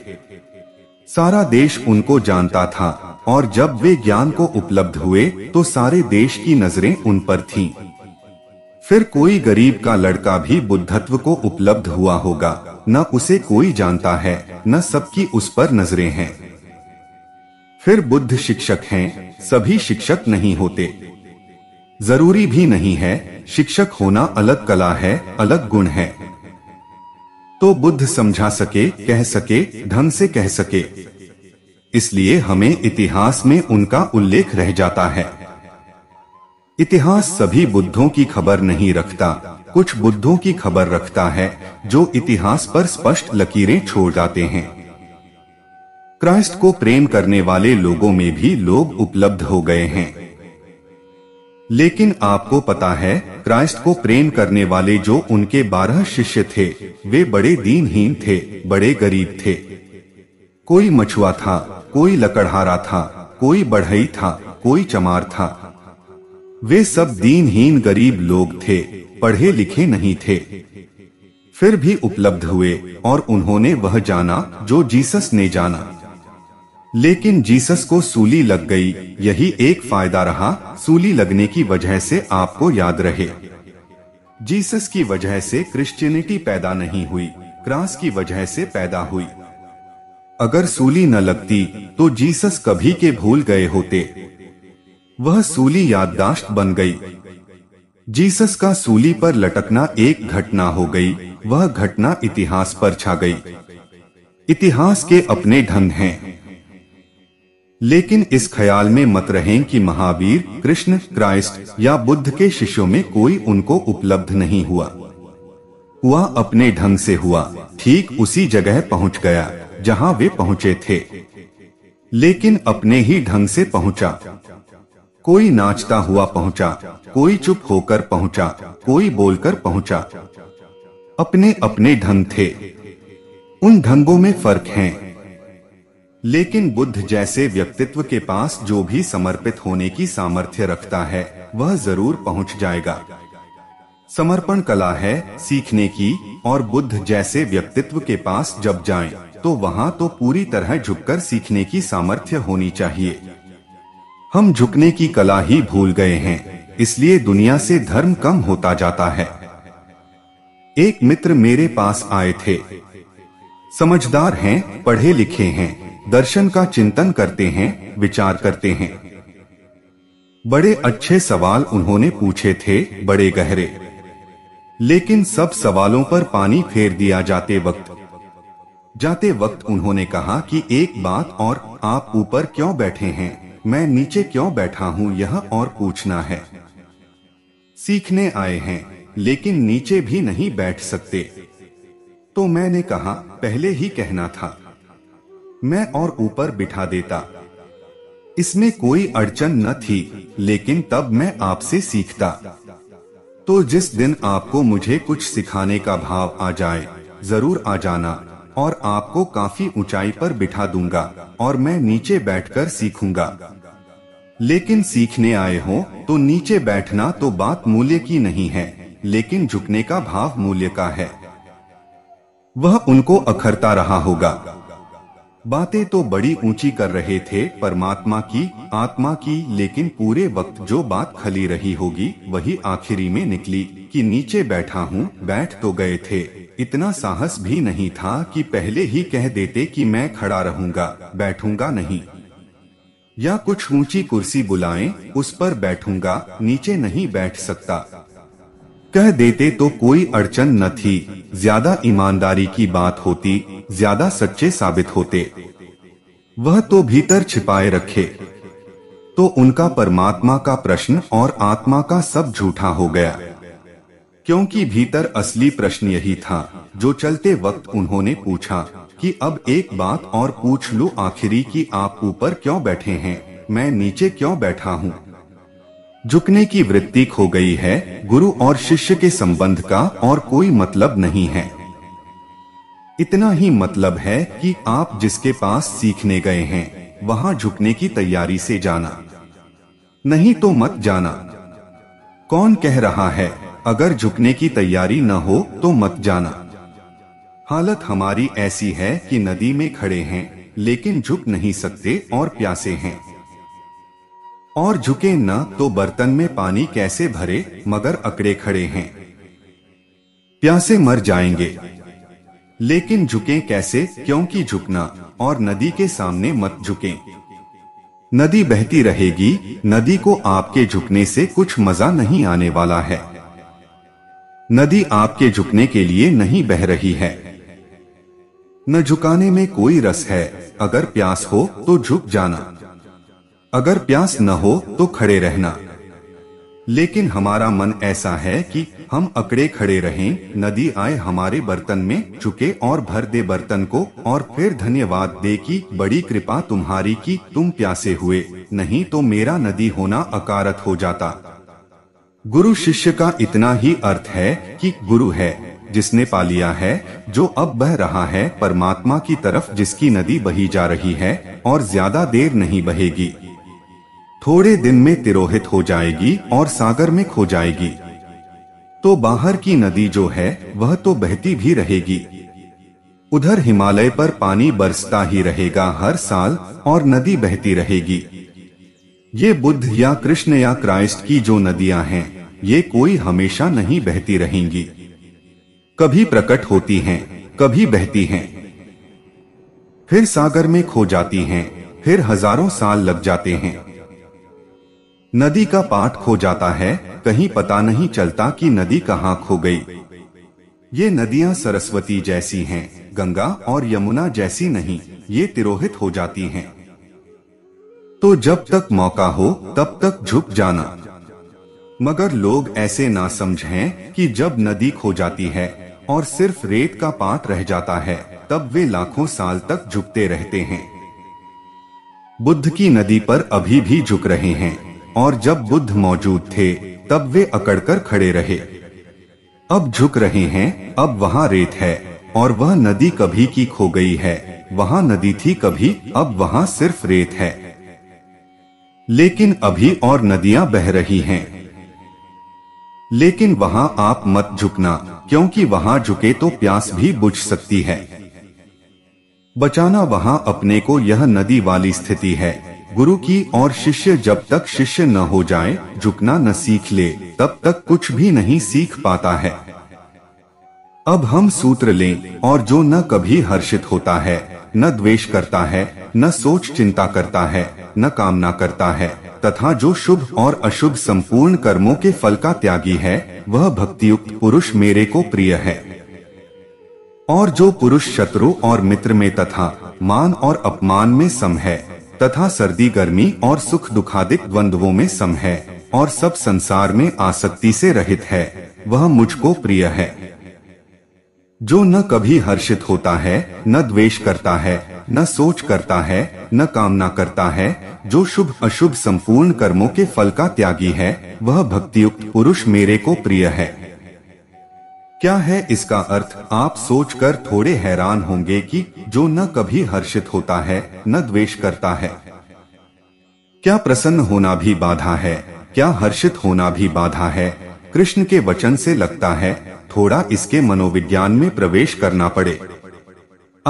सारा देश उनको जानता था और जब वे ज्ञान को उपलब्ध हुए तो सारे देश की नजरें उन पर थीं। फिर कोई गरीब का लड़का भी बुद्धत्व को उपलब्ध हुआ होगा न उसे कोई जानता है न सबकी उस पर नजरें हैं फिर बुद्ध शिक्षक हैं सभी शिक्षक नहीं होते जरूरी भी नहीं है शिक्षक होना अलग कला है अलग गुण है तो बुद्ध समझा सके कह सके ढंग से कह सके इसलिए हमें इतिहास में उनका उल्लेख रह जाता है इतिहास सभी बुद्धों की खबर नहीं रखता कुछ बुद्धों की खबर रखता है जो इतिहास पर स्पष्ट लकीरें छोड़ जाते हैं क्राइस्ट को प्रेम करने वाले लोगों में भी लोग उपलब्ध हो गए हैं लेकिन आपको पता है क्राइस्ट को प्रेम करने वाले जो उनके बारह शिष्य थे वे बड़े दीनहीन थे बड़े गरीब थे कोई मछुआ था कोई लकड़हारा था कोई बढ़ई था कोई चमार था वे सब दीनहीन गरीब लोग थे पढ़े लिखे नहीं थे फिर भी उपलब्ध हुए और उन्होंने वह जाना जो जीसस ने जाना लेकिन जीसस को सूली लग गई यही एक फायदा रहा सूली लगने की वजह से आपको याद रहे जीसस की वजह से क्रिश्चियनिटी पैदा नहीं हुई क्रास की वजह से पैदा हुई अगर सूली न लगती तो जीसस कभी के भूल गए होते वह सूली याददाश्त बन गई जीसस का सूली पर लटकना एक घटना हो गई वह घटना इतिहास पर छा गई इतिहास के अपने ढंग हैं लेकिन इस ख्याल में मत रहें कि महावीर कृष्ण क्राइस्ट या बुद्ध के शिष्यों में कोई उनको उपलब्ध नहीं हुआ वह अपने ढंग से हुआ ठीक उसी जगह पहुंच गया जहां वे पहुंचे थे लेकिन अपने ही ढंग से पहुंचा कोई नाचता हुआ पहुंचा कोई चुप होकर पहुंचा कोई बोलकर पहुंचा अपने अपने ढंग थे उन ढंगों में फर्क हैं लेकिन बुद्ध जैसे व्यक्तित्व के पास जो भी समर्पित होने की सामर्थ्य रखता है वह जरूर पहुंच जाएगा समर्पण कला है सीखने की और बुद्ध जैसे व्यक्तित्व के पास जब जाएं तो वहाँ तो पूरी तरह झुककर सीखने की सामर्थ्य होनी चाहिए हम झुकने की कला ही भूल गए हैं इसलिए दुनिया से धर्म कम होता जाता है एक मित्र मेरे पास आए थे समझदार हैं पढ़े लिखे हैं दर्शन का चिंतन करते हैं विचार करते हैं बड़े अच्छे सवाल उन्होंने पूछे थे बड़े गहरे लेकिन सब सवालों पर पानी फेर दिया जाते वक्त जाते वक्त उन्होंने कहा कि एक बात और आप ऊपर क्यों बैठे हैं मैं नीचे क्यों बैठा हूँ यह और पूछना है सीखने आए हैं लेकिन नीचे भी नहीं बैठ सकते तो मैंने कहा पहले ही कहना था मैं और ऊपर बिठा देता इसमें कोई अड़चन न थी लेकिन तब मैं आपसे सीखता तो जिस दिन आपको मुझे कुछ सिखाने का भाव आ जाए जरूर आ जाना और आपको काफी ऊंचाई पर बिठा दूंगा और मैं नीचे बैठकर सीखूंगा लेकिन सीखने आए हो तो नीचे बैठना तो बात मूल्य की नहीं है लेकिन झुकने का भाव मूल्य का है वह उनको अखरता रहा होगा बातें तो बड़ी ऊंची कर रहे थे परमात्मा की आत्मा की लेकिन पूरे वक्त जो बात खली रही होगी वही आखिरी में निकली कि नीचे बैठा हूँ बैठ तो गए थे इतना साहस भी नहीं था कि पहले ही कह देते कि मैं खड़ा रहूंगा बैठूंगा नहीं या कुछ ऊंची कुर्सी बुलाएं उस पर बैठूंगा नीचे नहीं बैठ सकता कह देते तो कोई अड़चन न थी ज्यादा ईमानदारी की बात होती ज्यादा सच्चे साबित होते वह तो भीतर छिपाए रखे तो उनका परमात्मा का प्रश्न और आत्मा का सब झूठा हो गया क्योंकि भीतर असली प्रश्न यही था जो चलते वक्त उन्होंने पूछा कि अब एक बात और पूछ लो आखिरी कि आप ऊपर क्यों बैठे हैं मैं नीचे क्यों बैठा हूँ झुकने की वृत्ति खो गई है गुरु और शिष्य के संबंध का और कोई मतलब नहीं है इतना ही मतलब है कि आप जिसके पास सीखने गए हैं वहां झुकने की तैयारी से जाना नहीं तो मत जाना कौन कह रहा है अगर झुकने की तैयारी न हो तो मत जाना हालत हमारी ऐसी है कि नदी में खड़े हैं लेकिन झुक नहीं सकते और प्यासे हैं और झुके न तो बर्तन में पानी कैसे भरे मगर अकड़े खड़े हैं प्यासे मर जाएंगे लेकिन झुके कैसे क्योंकि झुकना और नदी के सामने मत झुके नदी बहती रहेगी नदी को आपके झुकने से कुछ मजा नहीं आने वाला है नदी आपके झुकने के लिए नहीं बह रही है न झुकाने में कोई रस है अगर प्यास हो तो झुक जाना अगर प्यास न हो तो खड़े रहना लेकिन हमारा मन ऐसा है कि हम अकड़े खड़े रहें नदी आए हमारे बर्तन में चुके और भर दे बर्तन को और फिर धन्यवाद दे की बड़ी कृपा तुम्हारी की तुम प्यासे हुए नहीं तो मेरा नदी होना अकारत हो जाता गुरु शिष्य का इतना ही अर्थ है कि गुरु है जिसने पा लिया है जो अब बह रहा है परमात्मा की तरफ जिसकी नदी बही जा रही है और ज्यादा देर नहीं बहेगी थोड़े दिन में तिरोहित हो जाएगी और सागर में खो जाएगी तो बाहर की नदी जो है वह तो बहती भी रहेगी उधर हिमालय पर पानी बरसता ही रहेगा हर साल और नदी बहती रहेगी ये बुद्ध या कृष्ण या क्राइस्ट की जो नदियां हैं ये कोई हमेशा नहीं बहती रहेंगी कभी प्रकट होती हैं कभी बहती हैं फिर सागर में खो जाती हैं फिर हजारों साल लग जाते हैं नदी का पाठ खो जाता है कहीं पता नहीं चलता कि नदी कहाँ खो गई ये नदियाँ सरस्वती जैसी हैं, गंगा और यमुना जैसी नहीं ये तिरोहित हो जाती हैं। तो जब तक मौका हो तब तक झुक जाना मगर लोग ऐसे ना समझें कि जब नदी खो जाती है और सिर्फ रेत का पाठ रह जाता है तब वे लाखों साल तक झुकते रहते हैं बुद्ध की नदी पर अभी भी झुक रहे हैं और जब बुद्ध मौजूद थे तब वे अकड़कर खड़े रहे अब झुक रहे हैं अब वहाँ रेत है और वह नदी कभी की खो गई है वहाँ नदी थी कभी अब वहाँ सिर्फ रेत है लेकिन अभी और नदियां बह रही हैं। लेकिन वहाँ आप मत झुकना क्योंकि वहाँ झुके तो प्यास भी बुझ सकती है बचाना वहाँ अपने को यह नदी वाली स्थिति है गुरु की और शिष्य जब तक शिष्य न हो जाए झुकना न सीख ले तब तक कुछ भी नहीं सीख पाता है अब हम सूत्र लें और जो न कभी हर्षित होता है न द्वेष करता है न सोच चिंता करता है न कामना करता है तथा जो शुभ और अशुभ संपूर्ण कर्मों के फल का त्यागी है वह भक्तियुक्त पुरुष मेरे को प्रिय है और जो पुरुष शत्रु और मित्र में तथा मान और अपमान में सम है तथा सर्दी गर्मी और सुख दुखादिक द्वंद्वों में सम है और सब संसार में आसक्ति से रहित है वह मुझको प्रिय है जो न कभी हर्षित होता है न द्वेष करता है न सोच करता है न कामना करता है जो शुभ अशुभ संपूर्ण कर्मों के फल का त्यागी है वह भक्तियुक्त पुरुष मेरे को प्रिय है क्या है इसका अर्थ आप सोचकर थोड़े हैरान होंगे कि जो न कभी हर्षित होता है न द्वेष करता है क्या प्रसन्न होना भी बाधा है क्या हर्षित होना भी बाधा है कृष्ण के वचन से लगता है थोड़ा इसके मनोविज्ञान में प्रवेश करना पड़े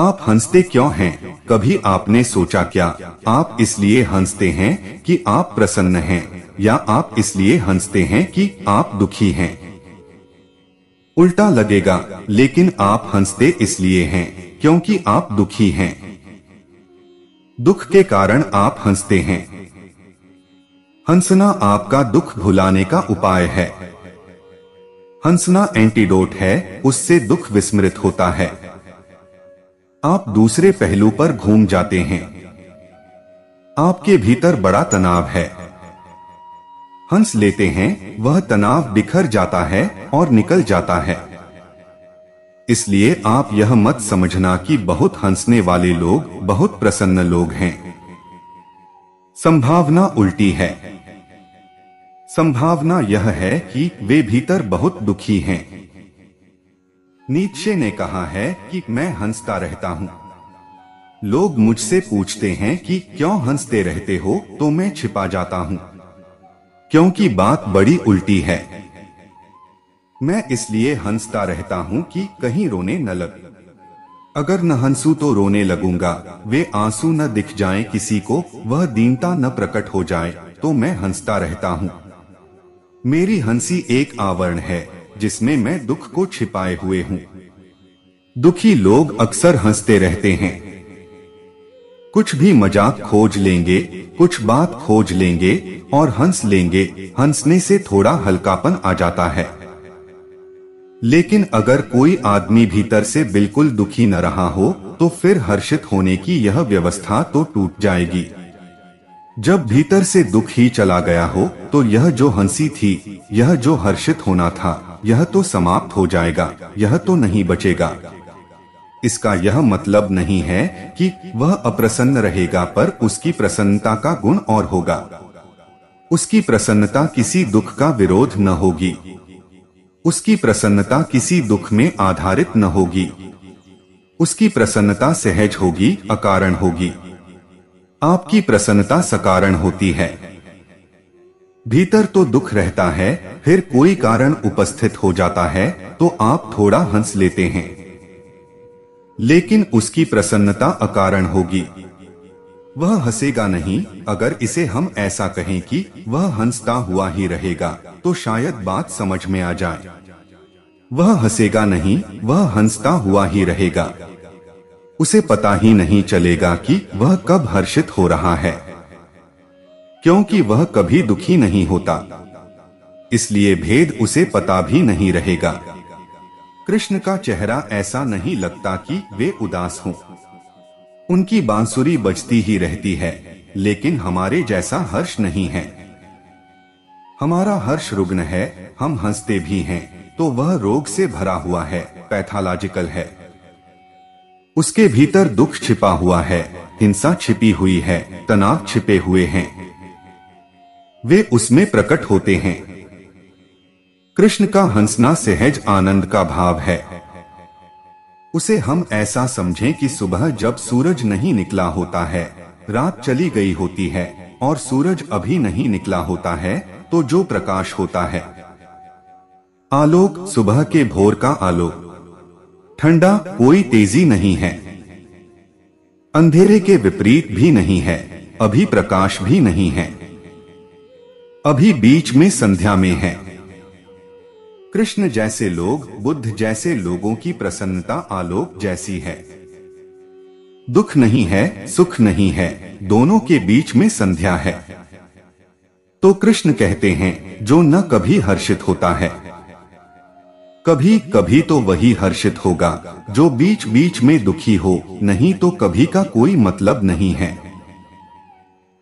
आप हंसते क्यों हैं? कभी आपने सोचा क्या आप इसलिए हंसते हैं कि आप प्रसन्न हैं या आप इसलिए हंसते हैं कि आप दुखी हैं उल्टा लगेगा लेकिन आप हंसते इसलिए हैं क्योंकि आप दुखी हैं दुख के कारण आप हंसते हैं हंसना आपका दुख भुलाने का उपाय है हंसना एंटीडोट है उससे दुख विस्मृत होता है आप दूसरे पहलू पर घूम जाते हैं आपके भीतर बड़ा तनाव है हंस लेते हैं वह तनाव बिखर जाता है और निकल जाता है इसलिए आप यह मत समझना कि बहुत हंसने वाले लोग बहुत प्रसन्न लोग हैं संभावना उल्टी है संभावना यह है कि वे भीतर बहुत दुखी हैं नीचे ने कहा है कि मैं हंसता रहता हूँ लोग मुझसे पूछते हैं कि क्यों हंसते रहते हो तो मैं छिपा जाता हूँ क्योंकि बात बड़ी उल्टी है मैं इसलिए हंसता रहता हूँ कि कहीं रोने न लग अगर न हंसू तो रोने लगूंगा वे आंसू न दिख जाएं किसी को वह दीनता न प्रकट हो जाए तो मैं हंसता रहता हूँ मेरी हंसी एक आवरण है जिसमें मैं दुख को छिपाए हुए हूँ दुखी लोग अक्सर हंसते रहते हैं कुछ भी मजाक खोज लेंगे कुछ बात खोज लेंगे और हंस लेंगे हंसने से थोड़ा हल्कापन आ जाता है लेकिन अगर कोई आदमी भीतर से बिल्कुल दुखी न रहा हो तो फिर हर्षित होने की यह व्यवस्था तो टूट जाएगी जब भीतर से दुख ही चला गया हो तो यह जो हंसी थी यह जो हर्षित होना था यह तो समाप्त हो जाएगा यह तो नहीं बचेगा इसका यह मतलब नहीं है कि वह अप्रसन्न रहेगा पर उसकी प्रसन्नता का गुण और होगा उसकी प्रसन्नता किसी दुख का विरोध न होगी उसकी प्रसन्नता किसी दुख में आधारित न होगी उसकी प्रसन्नता सहज होगी अकारण होगी आपकी प्रसन्नता सकारण होती है भीतर तो दुख रहता है फिर कोई कारण उपस्थित हो जाता है तो आप थोड़ा हंस लेते हैं लेकिन उसकी प्रसन्नता अकारण होगी वह हंसेगा नहीं अगर इसे हम ऐसा कहें कि वह हंसता हुआ ही रहेगा तो शायद बात समझ में आ जाए वह हंसेगा नहीं वह हंसता हुआ ही रहेगा उसे पता ही नहीं चलेगा कि वह कब हर्षित हो रहा है क्योंकि वह कभी दुखी नहीं होता इसलिए भेद उसे पता भी नहीं रहेगा कृष्ण का चेहरा ऐसा नहीं लगता कि वे उदास हों। उनकी बांसुरी बजती ही रहती है लेकिन हमारे जैसा हर्ष नहीं है हमारा हर्ष रुग्ण है हम हंसते भी हैं तो वह रोग से भरा हुआ है पैथालॉजिकल है उसके भीतर दुख छिपा हुआ है हिंसा छिपी हुई है तनाव छिपे हुए हैं वे उसमें प्रकट होते हैं कृष्ण का हंसना सहज आनंद का भाव है उसे हम ऐसा समझें कि सुबह जब सूरज नहीं निकला होता है रात चली गई होती है और सूरज अभी नहीं निकला होता है तो जो प्रकाश होता है आलोक सुबह के भोर का आलोक ठंडा कोई तेजी नहीं है अंधेरे के विपरीत भी नहीं है अभी प्रकाश भी नहीं है अभी बीच में संध्या में है कृष्ण जैसे लोग बुद्ध जैसे लोगों की प्रसन्नता आलोक जैसी है दुख नहीं है सुख नहीं है दोनों के बीच में संध्या है तो कृष्ण कहते हैं जो न कभी हर्षित होता है कभी कभी तो वही हर्षित होगा जो बीच बीच में दुखी हो नहीं तो कभी का कोई मतलब नहीं है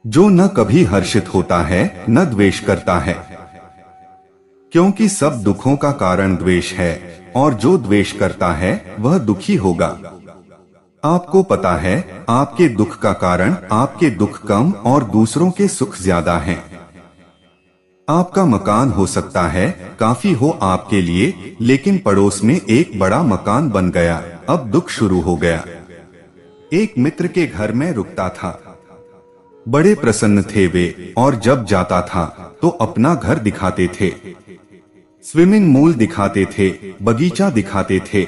जो न कभी हर्षित होता है न द्वेष करता है क्योंकि सब दुखों का कारण द्वेष है और जो द्वेष करता है वह दुखी होगा आपको पता है आपके दुख का कारण आपके दुख कम और दूसरों के सुख ज्यादा हैं। आपका मकान हो सकता है काफी हो आपके लिए लेकिन पड़ोस में एक बड़ा मकान बन गया अब दुख शुरू हो गया एक मित्र के घर में रुकता था बड़े प्रसन्न थे वे और जब जाता था तो अपना घर दिखाते थे स्विमिंग मूल दिखाते थे बगीचा दिखाते थे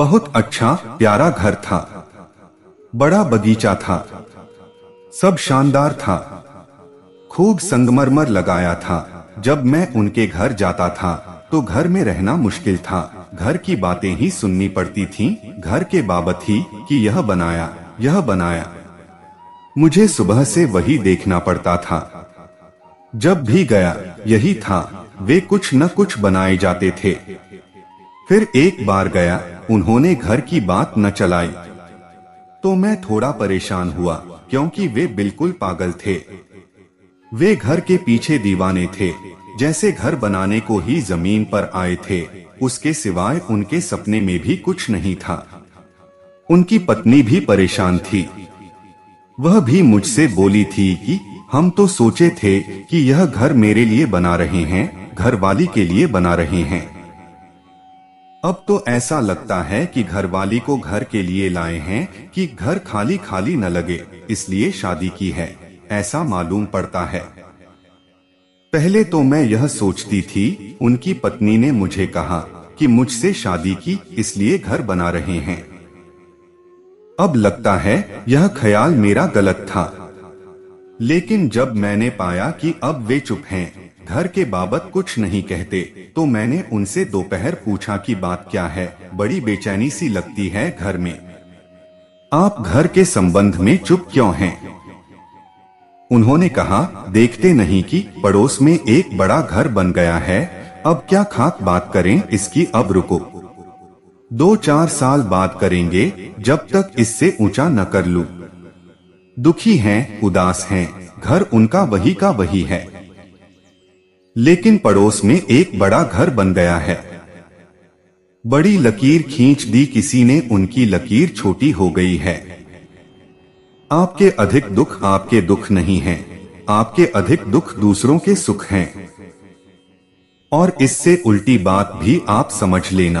बहुत अच्छा प्यारा घर था बड़ा बगीचा था सब शानदार था खूब संगमरमर लगाया था जब मैं उनके घर जाता था तो घर में रहना मुश्किल था घर की बातें ही सुननी पड़ती थीं, घर के बाबत ही कि यह बनाया यह बनाया मुझे सुबह से वही देखना पड़ता था जब भी गया यही था वे कुछ न कुछ बनाए जाते थे फिर एक बार गया उन्होंने घर की बात न चलाई तो मैं थोड़ा परेशान हुआ क्योंकि वे बिल्कुल पागल थे वे घर के पीछे दीवाने थे जैसे घर बनाने को ही जमीन पर आए थे उसके सिवाय उनके सपने में भी कुछ नहीं था उनकी पत्नी भी परेशान थी वह भी मुझसे बोली थी कि हम तो सोचे थे कि यह घर मेरे लिए बना रहे हैं घरवाली के लिए बना रहे हैं अब तो ऐसा लगता है कि घरवाली को घर के लिए लाए हैं कि घर खाली खाली न लगे इसलिए शादी की है ऐसा मालूम पड़ता है पहले तो मैं यह सोचती थी उनकी पत्नी ने मुझे कहा कि मुझसे शादी की इसलिए घर बना रहे हैं अब लगता है यह ख्याल मेरा गलत था लेकिन जब मैंने पाया कि अब वे चुप हैं घर के बाबत कुछ नहीं कहते तो मैंने उनसे दोपहर पूछा कि बात क्या है बड़ी बेचैनी सी लगती है घर में आप घर के संबंध में चुप क्यों हैं? उन्होंने कहा देखते नहीं कि पड़ोस में एक बड़ा घर बन गया है अब क्या खाक बात करें इसकी अब रुको दो चार साल बात करेंगे जब तक इससे ऊंचा न कर लू दुखी हैं, उदास हैं, घर उनका वही का वही है लेकिन पड़ोस में एक बड़ा घर बन गया है बड़ी लकीर खींच दी किसी ने उनकी लकीर छोटी हो गई है आपके अधिक दुख आपके दुख नहीं हैं, आपके अधिक दुख दूसरों के सुख हैं और इससे उल्टी बात भी आप समझ लेना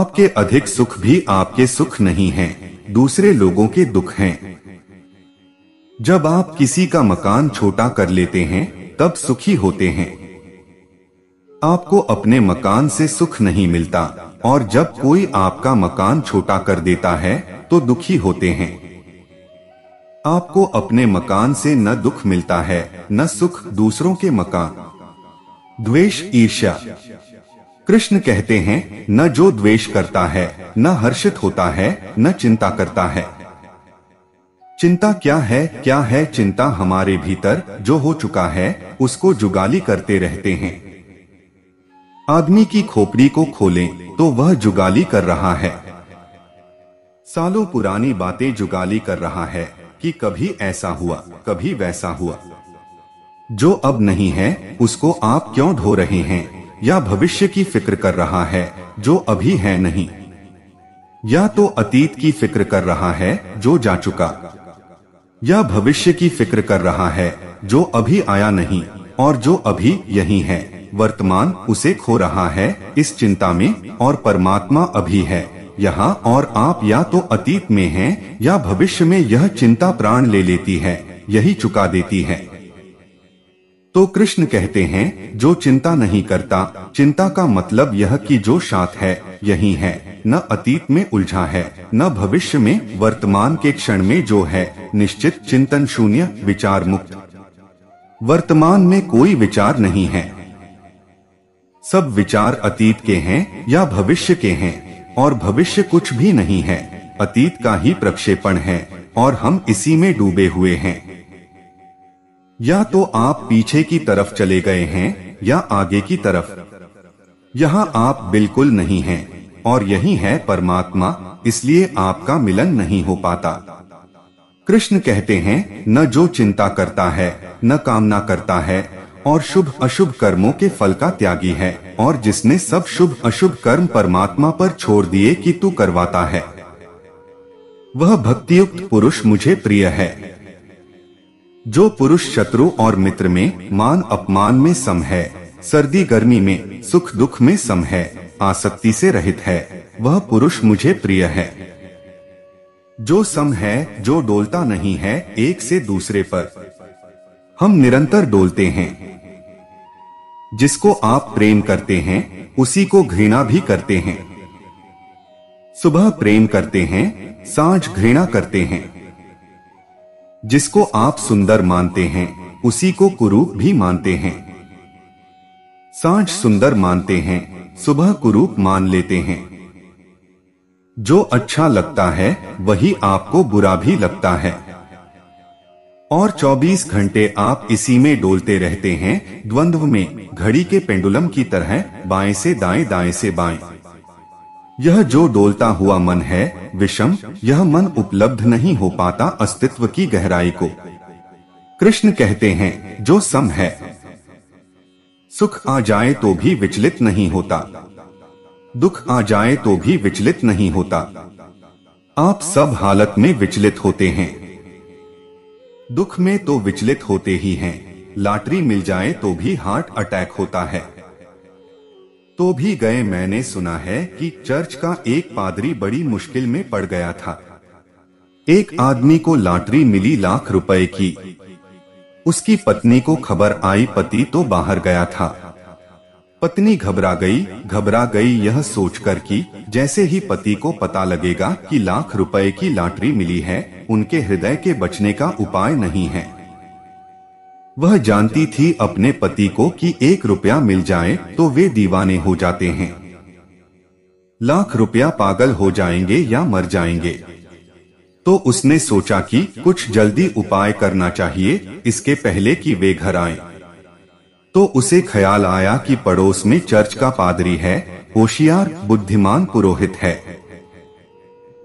आपके अधिक सुख भी आपके सुख नहीं हैं, दूसरे लोगों के दुख हैं जब आप किसी का मकान छोटा कर लेते हैं तब सुखी होते हैं आपको अपने मकान से सुख नहीं मिलता और जब कोई आपका मकान छोटा कर देता है तो दुखी होते हैं आपको अपने मकान से न दुख मिलता है न सुख दूसरों के मकान द्वेष ईर्ष्या कृष्ण कहते हैं न जो द्वेष करता है न हर्षित होता है न चिंता करता है चिंता क्या है क्या है चिंता हमारे भीतर जो हो चुका है उसको जुगाली करते रहते हैं आदमी की खोपड़ी को खोलें तो वह जुगाली कर रहा है सालों पुरानी बातें जुगाली कर रहा है कि कभी ऐसा हुआ कभी वैसा हुआ जो अब नहीं है उसको आप क्यों ढो रहे हैं या भविष्य की फिक्र कर रहा है जो अभी है नहीं या तो अतीत की फिक्र कर रहा है जो जा चुका यह भविष्य की फिक्र कर रहा है जो अभी आया नहीं और जो अभी यही है वर्तमान उसे खो रहा है इस चिंता में और परमात्मा अभी है यहाँ और आप या तो अतीत में हैं या भविष्य में यह चिंता प्राण ले लेती है यही चुका देती है तो कृष्ण कहते हैं जो चिंता नहीं करता चिंता का मतलब यह कि जो शांत है यही है न अतीत में उलझा है न भविष्य में वर्तमान के क्षण में जो है निश्चित चिंतन शून्य विचार मुक्त वर्तमान में कोई विचार नहीं है सब विचार अतीत के हैं या भविष्य के हैं और भविष्य कुछ भी नहीं है अतीत का ही प्रक्षेपण है और हम इसी में डूबे हुए हैं या तो आप पीछे की तरफ चले गए हैं या आगे की तरफ यहाँ आप बिल्कुल नहीं हैं और यही है परमात्मा इसलिए आपका मिलन नहीं हो पाता कृष्ण कहते हैं न जो चिंता करता है न कामना करता है और शुभ अशुभ कर्मों के फल का त्यागी है और जिसने सब शुभ अशुभ कर्म परमात्मा पर छोड़ दिए कि तू करवाता है वह भक्तियुक्त पुरुष मुझे प्रिय है जो पुरुष शत्रु और मित्र में मान अपमान में सम है सर्दी गर्मी में सुख दुख में सम है आसक्ति से रहित है वह पुरुष मुझे प्रिय है जो सम है जो डोलता नहीं है एक से दूसरे पर हम निरंतर डोलते हैं जिसको आप प्रेम करते हैं उसी को घृणा भी करते हैं सुबह प्रेम करते हैं सांझ घृणा करते हैं जिसको आप सुंदर मानते हैं उसी को कुरूप भी मानते हैं सांझ सुंदर मानते हैं सुबह कुरूप मान लेते हैं जो अच्छा लगता है वही आपको बुरा भी लगता है और 24 घंटे आप इसी में डोलते रहते हैं द्वंद्व में घड़ी के पेंडुलम की तरह बाएं से दाएं दाएं से बाएं यह जो डोलता हुआ मन है विषम यह मन उपलब्ध नहीं हो पाता अस्तित्व की गहराई को कृष्ण कहते हैं जो सम है सुख आ जाए तो भी विचलित नहीं होता दुख आ जाए तो भी विचलित नहीं होता आप सब हालत में विचलित होते हैं दुख में तो विचलित होते ही हैं लॉटरी मिल जाए तो भी हार्ट अटैक होता है तो भी गए मैंने सुना है कि चर्च का एक पादरी बड़ी मुश्किल में पड़ गया था एक आदमी को लॉटरी मिली लाख रुपए की उसकी पत्नी को खबर आई पति तो बाहर गया था पत्नी घबरा गई घबरा गई यह सोचकर कि जैसे ही पति को पता लगेगा कि लाख रुपए की लॉटरी मिली है उनके हृदय के बचने का उपाय नहीं है वह जानती थी अपने पति को कि एक रुपया मिल जाए तो वे दीवाने हो जाते हैं लाख रुपया पागल हो जाएंगे या मर जाएंगे तो उसने सोचा कि कुछ जल्दी उपाय करना चाहिए इसके पहले कि वे घर आए तो उसे ख्याल आया कि पड़ोस में चर्च का पादरी है होशियार बुद्धिमान पुरोहित है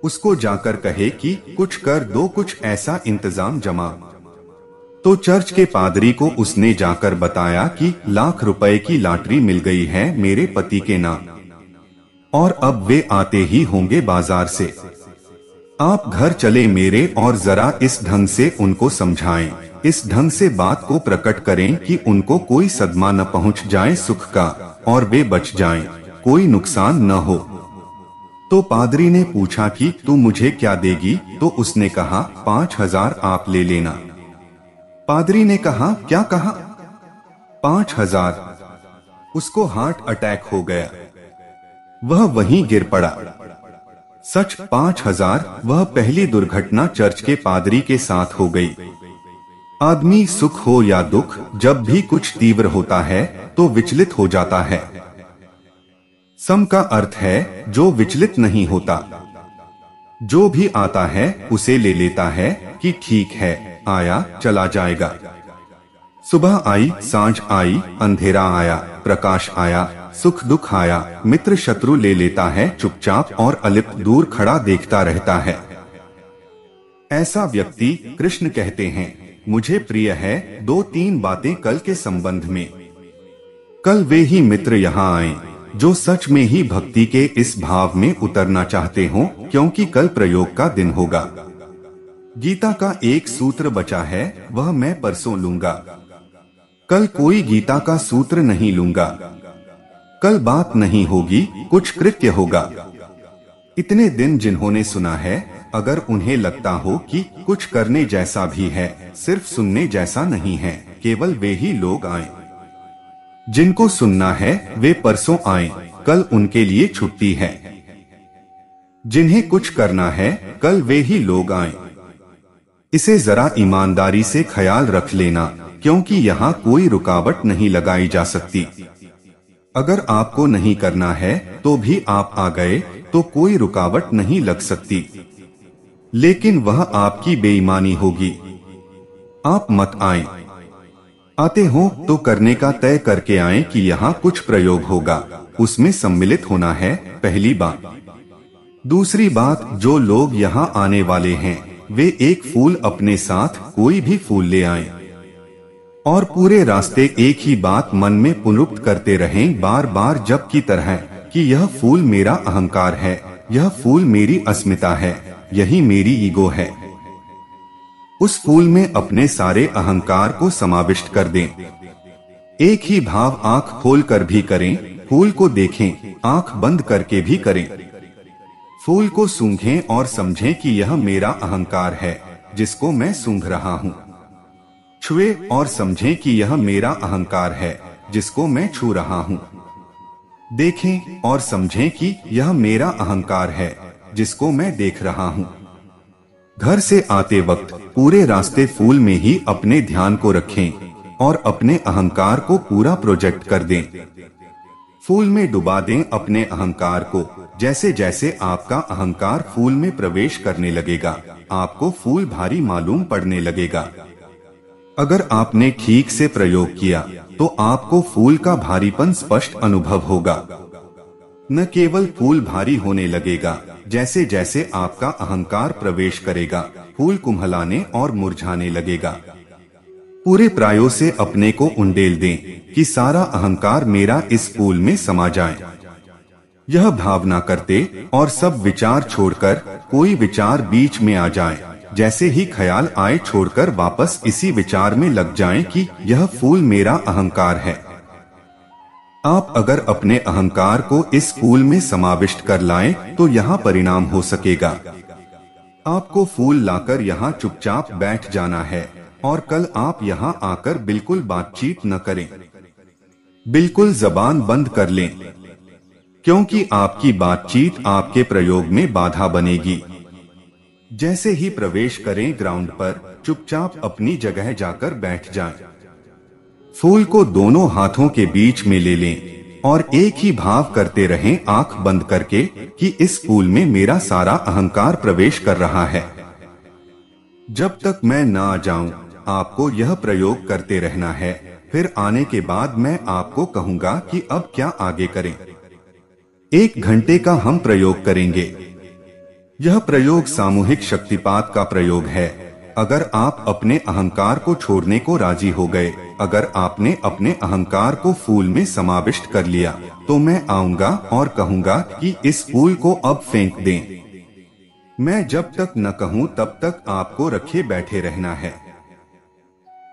उसको जाकर कहे कि कुछ कर दो कुछ ऐसा इंतजाम जमा तो चर्च के पादरी को उसने जाकर बताया कि लाख रुपए की लॉटरी मिल गई है मेरे पति के नाम और अब वे आते ही होंगे बाजार से आप घर चले मेरे और जरा इस ढंग से उनको समझाएं, इस ढंग से बात को प्रकट करें कि उनको कोई सदमा न पहुंच जाए सुख का और वे बच जाएं, कोई नुकसान न हो तो पादरी ने पूछा कि तू मुझे क्या देगी तो उसने कहा पाँच हजार आप ले लेना पादरी ने कहा क्या कहा पांच हजार उसको हार्ट अटैक हो गया वह वहीं गिर पड़ा सच पांच हजार वह पहली दुर्घटना चर्च के पादरी के साथ हो गई आदमी सुख हो या दुख जब भी कुछ तीव्र होता है तो विचलित हो जाता है सम का अर्थ है जो विचलित नहीं होता जो भी आता है उसे ले लेता है कि ठीक है आया चला जाएगा सुबह आई सांझ आई अंधेरा आया प्रकाश आया सुख दुख आया मित्र शत्रु ले लेता है चुपचाप और अलिप दूर खड़ा देखता रहता है ऐसा व्यक्ति कृष्ण कहते हैं मुझे प्रिय है दो तीन बातें कल के संबंध में कल वे ही मित्र यहाँ आए जो सच में ही भक्ति के इस भाव में उतरना चाहते हो क्योंकि कल प्रयोग का दिन होगा गीता का एक सूत्र बचा है वह मैं परसों लूंगा कल कोई गीता का सूत्र नहीं लूंगा कल बात नहीं होगी कुछ कृत्य होगा इतने दिन जिन्होंने सुना है अगर उन्हें लगता हो कि कुछ करने जैसा भी है सिर्फ सुनने जैसा नहीं है केवल वे ही लोग आए जिनको सुनना है वे परसों आए कल उनके लिए छुट्टी है जिन्हें कुछ करना है कल वे ही लोग आए इसे जरा ईमानदारी से ख्याल रख लेना क्योंकि यहाँ कोई रुकावट नहीं लगाई जा सकती अगर आपको नहीं करना है तो भी आप आ गए तो कोई रुकावट नहीं लग सकती लेकिन वह आपकी बेईमानी होगी आप मत आए आते हो तो करने का तय करके आए कि यहाँ कुछ प्रयोग होगा उसमें सम्मिलित होना है पहली बात दूसरी बात जो लोग यहाँ आने वाले हैं वे एक फूल अपने साथ कोई भी फूल ले आए और पूरे रास्ते एक ही बात मन में पुनरुक्त करते रहें बार बार जब की तरह कि यह फूल मेरा अहंकार है यह फूल मेरी अस्मिता है यही मेरी ईगो है उस फूल में अपने सारे अहंकार को समाविष्ट कर दें एक ही भाव आंख खोल कर भी करें फूल को देखें आंख बंद करके भी करें फूल को सूंघें और समझें कि यह मेरा अहंकार है जिसको मैं सूंघ रहा हूँ छुए और समझें कि यह मेरा अहंकार है जिसको मैं छू रहा हूँ देखें और समझें कि यह मेरा अहंकार है जिसको मैं देख रहा हूँ घर से आते वक्त पूरे रास्ते फूल में ही अपने ध्यान को रखें और अपने अहंकार को पूरा प्रोजेक्ट कर दें फूल में डुबा दें अपने अहंकार को जैसे जैसे आपका अहंकार फूल में प्रवेश करने लगेगा आपको फूल भारी मालूम पड़ने लगेगा अगर आपने ठीक से प्रयोग किया तो आपको फूल का भारीपन स्पष्ट अनुभव होगा न केवल फूल भारी होने लगेगा जैसे जैसे आपका अहंकार प्रवेश करेगा फूल कुम्हलाने और मुरझाने लगेगा पूरे प्रायों से अपने को उंडेल दें कि सारा अहंकार मेरा इस पूल में समा जाए यह भावना करते और सब विचार छोड़कर कोई विचार बीच में आ जाए जैसे ही ख्याल आए छोड़कर वापस इसी विचार में लग जाएं कि यह फूल मेरा अहंकार है आप अगर अपने अहंकार को इस फूल में समाविष्ट कर लाएं तो यहाँ परिणाम हो सकेगा आपको फूल लाकर यहाँ चुपचाप बैठ जाना है और कल आप यहाँ आकर बिल्कुल बातचीत न करें बिल्कुल जबान बंद कर लें क्योंकि आपकी बातचीत आपके प्रयोग में बाधा बनेगी जैसे ही प्रवेश करें ग्राउंड पर चुपचाप अपनी जगह जाकर बैठ जाएं। फूल को दोनों हाथों के बीच में ले लें और एक ही भाव करते रहें आंख बंद करके कि इस फूल में मेरा सारा अहंकार प्रवेश कर रहा है जब तक मैं ना आ जाऊं आपको यह प्रयोग करते रहना है फिर आने के बाद मैं आपको कहूँगा कि अब क्या आगे करें एक घंटे का हम प्रयोग करेंगे यह प्रयोग सामूहिक शक्तिपात का प्रयोग है अगर आप अपने अहंकार को छोड़ने को राजी हो गए अगर आपने अपने अहंकार को फूल में समाविष्ट कर लिया तो मैं आऊंगा और कहूंगा कि इस फूल को अब फेंक दें। मैं जब तक न कहूं तब तक आपको रखे बैठे रहना है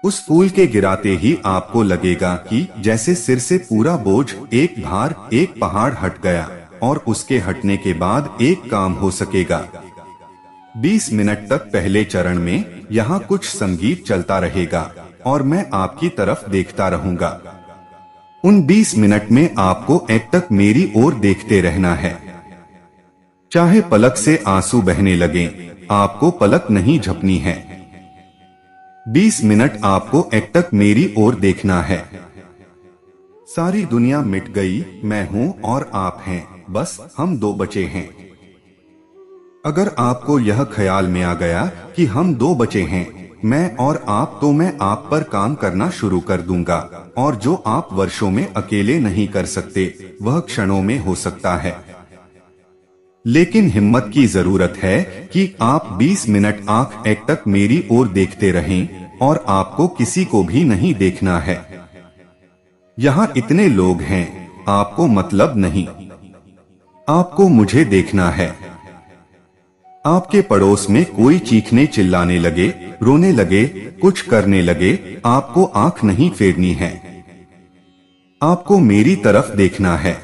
उस फूल के गिराते ही आपको लगेगा कि जैसे सिर से पूरा बोझ एक भार एक पहाड़ हट गया और उसके हटने के बाद एक काम हो सकेगा 20 मिनट तक पहले चरण में यहाँ कुछ संगीत चलता रहेगा और मैं आपकी तरफ देखता रहूंगा उन 20 मिनट में आपको एक तक मेरी ओर देखते रहना है चाहे पलक से आंसू बहने लगे आपको पलक नहीं झपनी है 20 मिनट आपको एकटक मेरी ओर देखना है सारी दुनिया मिट गई मैं हूँ और आप हैं बस हम दो बचे हैं अगर आपको यह ख्याल में आ गया कि हम दो बचे हैं मैं और आप तो मैं आप पर काम करना शुरू कर दूंगा और जो आप वर्षों में अकेले नहीं कर सकते वह क्षणों में हो सकता है लेकिन हिम्मत की जरूरत है कि आप 20 मिनट आंख एक तक मेरी ओर देखते रहें और आपको किसी को भी नहीं देखना है यहाँ इतने लोग हैं आपको मतलब नहीं आपको मुझे देखना है आपके पड़ोस में कोई चीखने चिल्लाने लगे रोने लगे कुछ करने लगे आपको आंख नहीं फेरनी है आपको मेरी तरफ देखना है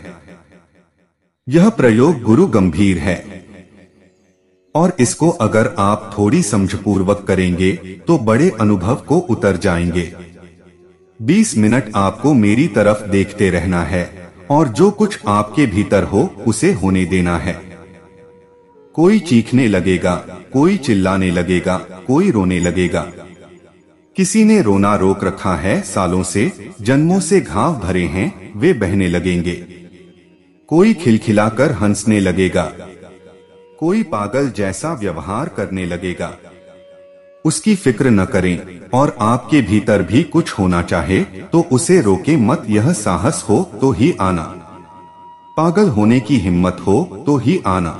यह प्रयोग गुरु गंभीर है और इसको अगर आप थोड़ी समझ पूर्वक करेंगे तो बड़े अनुभव को उतर जाएंगे 20 मिनट आपको मेरी तरफ देखते रहना है और जो कुछ आपके भीतर हो उसे होने देना है कोई चीखने लगेगा कोई चिल्लाने लगेगा कोई रोने लगेगा किसी ने रोना रोक रखा है सालों से जन्मों से घाव भरे हैं वे बहने लगेंगे कोई खिलखिलाकर हंसने लगेगा कोई पागल जैसा व्यवहार करने लगेगा उसकी फिक्र न करें और आपके भीतर भी कुछ होना चाहे तो उसे रोके मत यह साहस हो तो ही आना पागल होने की हिम्मत हो तो ही आना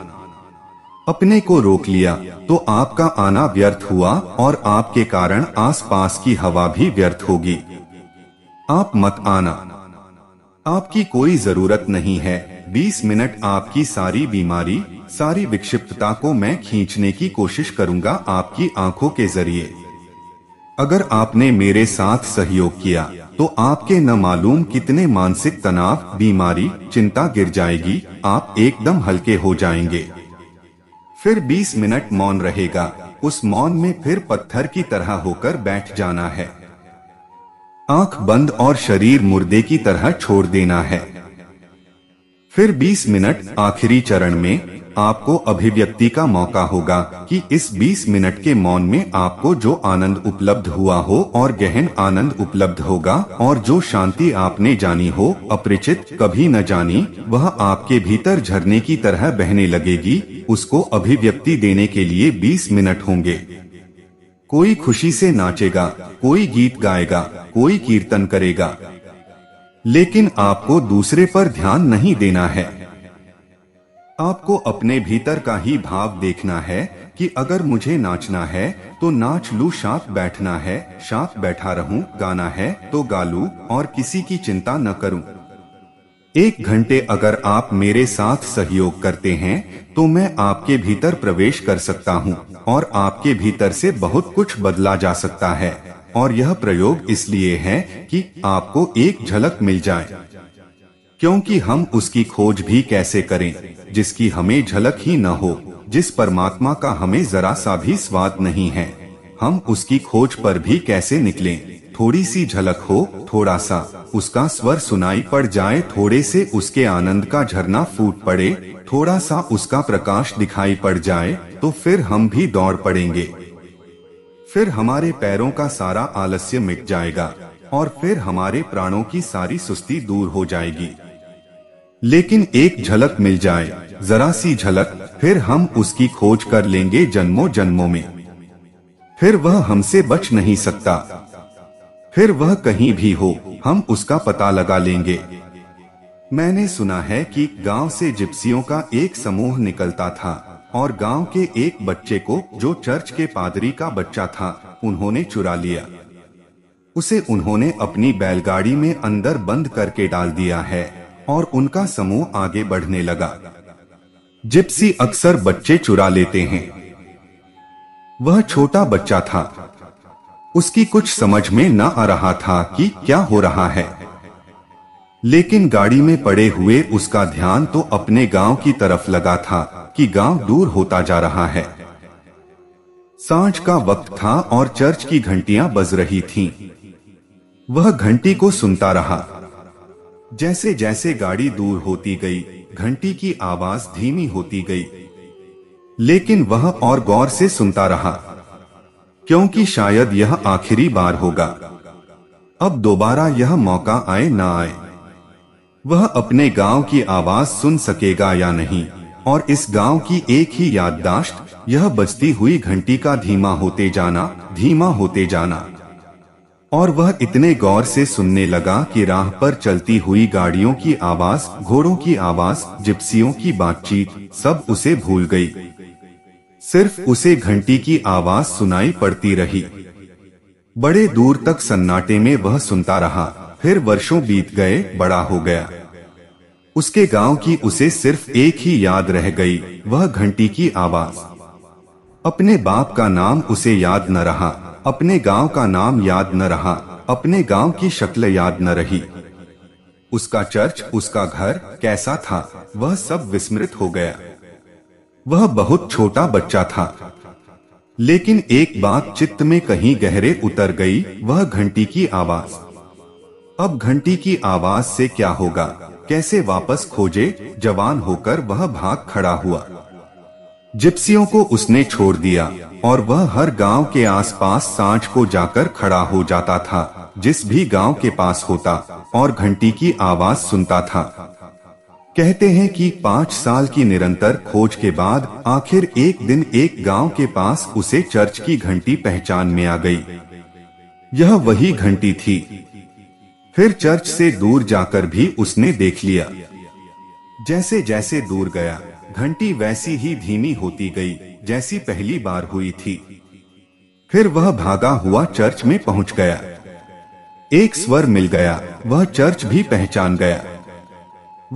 अपने को रोक लिया तो आपका आना व्यर्थ हुआ और आपके कारण आसपास की हवा भी व्यर्थ होगी आप मत आना आपकी कोई जरूरत नहीं है 20 मिनट आपकी सारी बीमारी सारी विक्षिप्तता को मैं खींचने की कोशिश करूंगा आपकी आंखों के जरिए अगर आपने मेरे साथ सहयोग किया तो आपके न मालूम कितने मानसिक तनाव बीमारी चिंता गिर जाएगी आप एकदम हल्के हो जाएंगे फिर 20 मिनट मौन रहेगा उस मौन में फिर पत्थर की तरह होकर बैठ जाना है आंख बंद और शरीर मुर्दे की तरह छोड़ देना है फिर 20 मिनट आखिरी चरण में आपको अभिव्यक्ति का मौका होगा कि इस 20 मिनट के मौन में आपको जो आनंद उपलब्ध हुआ हो और गहन आनंद उपलब्ध होगा और जो शांति आपने जानी हो अपरिचित कभी न जानी वह आपके भीतर झरने की तरह बहने लगेगी उसको अभिव्यक्ति देने के लिए 20 मिनट होंगे कोई खुशी से नाचेगा कोई गीत गाएगा कोई कीर्तन करेगा लेकिन आपको दूसरे पर ध्यान नहीं देना है आपको अपने भीतर का ही भाव देखना है कि अगर मुझे नाचना है तो नाच लू शाप बैठना है शाप बैठा रहूं, गाना है तो गा लू और किसी की चिंता न करूं। एक घंटे अगर आप मेरे साथ सहयोग करते हैं तो मैं आपके भीतर प्रवेश कर सकता हूं और आपके भीतर से बहुत कुछ बदला जा सकता है और यह प्रयोग इसलिए है कि आपको एक झलक मिल जाए क्योंकि हम उसकी खोज भी कैसे करें जिसकी हमें झलक ही न हो जिस परमात्मा का हमें जरा सा भी स्वाद नहीं है हम उसकी खोज पर भी कैसे निकलें थोड़ी सी झलक हो थोड़ा सा उसका स्वर सुनाई पड़ जाए थोड़े से उसके आनंद का झरना फूट पड़े थोड़ा सा उसका प्रकाश दिखाई पड़ जाए तो फिर हम भी दौड़ पड़ेंगे फिर हमारे पैरों का सारा आलस्य मिट जाएगा और फिर हमारे प्राणों की सारी सुस्ती दूर हो जाएगी लेकिन एक झलक मिल जाए जरा सी झलक फिर हम उसकी खोज कर लेंगे जन्मों जन्मों में फिर वह हमसे बच नहीं सकता फिर वह कहीं भी हो हम उसका पता लगा लेंगे मैंने सुना है कि गांव से जिप्सियों का एक समूह निकलता था और गांव के एक बच्चे को जो चर्च के पादरी का बच्चा था उन्होंने चुरा लिया उसे उन्होंने अपनी बैलगाड़ी में अंदर बंद करके डाल दिया है और उनका समूह आगे बढ़ने लगा जिप्सी अक्सर बच्चे चुरा लेते हैं वह छोटा बच्चा था उसकी कुछ समझ में न आ रहा था कि क्या हो रहा है लेकिन गाड़ी में पड़े हुए उसका ध्यान तो अपने गांव की तरफ लगा था कि गांव दूर होता जा रहा है सांझ का वक्त था और चर्च की घंटियां बज रही थीं। वह घंटी को सुनता रहा जैसे जैसे गाड़ी दूर होती गई घंटी की आवाज धीमी होती गई लेकिन वह और गौर से सुनता रहा क्योंकि शायद यह आखिरी बार होगा अब दोबारा यह मौका आए ना आए वह अपने गांव की आवाज सुन सकेगा या नहीं और इस गांव की एक ही याददाश्त यह बजती हुई घंटी का धीमा होते जाना धीमा होते जाना और वह इतने गौर से सुनने लगा कि राह पर चलती हुई गाड़ियों की आवाज घोड़ों की आवाज जिप्सियों की बातचीत सब उसे भूल गई सिर्फ उसे घंटी की आवाज सुनाई पड़ती रही बड़े दूर तक सन्नाटे में वह सुनता रहा फिर वर्षों बीत गए बड़ा हो गया उसके गांव की उसे सिर्फ एक ही याद रह गई वह घंटी की आवाज अपने बाप का नाम उसे याद न रहा अपने गांव का नाम याद न रहा अपने गांव की शक्ल याद न रही उसका चर्च उसका घर कैसा था वह सब विस्मृत हो गया वह बहुत छोटा बच्चा था लेकिन एक बात चित्त में कहीं गहरे उतर गई वह घंटी की आवाज अब घंटी की आवाज से क्या होगा कैसे वापस खोजे जवान होकर वह भाग खड़ा हुआ जिप्सियों को उसने छोड़ दिया और वह हर गांव के आसपास सांझ को जाकर खड़ा हो जाता था जिस भी गांव के पास होता और घंटी की आवाज सुनता था कहते हैं कि पाँच साल की निरंतर खोज के बाद आखिर एक दिन एक गांव के पास उसे चर्च की घंटी पहचान में आ गई यह वही घंटी थी फिर चर्च से दूर जाकर भी उसने देख लिया जैसे जैसे दूर गया घंटी वैसी ही धीमी होती गई जैसी पहली बार हुई थी फिर वह भागा हुआ चर्च में पहुंच गया एक स्वर मिल गया वह चर्च भी पहचान गया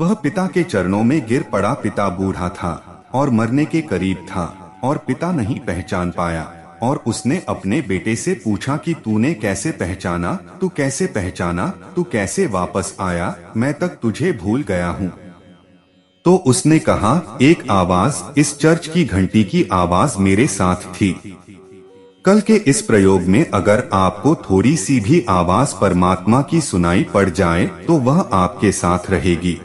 वह पिता के चरणों में गिर पड़ा पिता बूढ़ा था और मरने के करीब था और पिता नहीं पहचान पाया और उसने अपने बेटे से पूछा कि तूने कैसे पहचाना तू कैसे पहचाना तू कैसे वापस आया मैं तक तुझे भूल गया हूँ तो उसने कहा एक आवाज इस चर्च की घंटी की आवाज मेरे साथ थी कल के इस प्रयोग में अगर आपको थोड़ी सी भी आवाज परमात्मा की सुनाई पड़ जाए तो वह आपके साथ रहेगी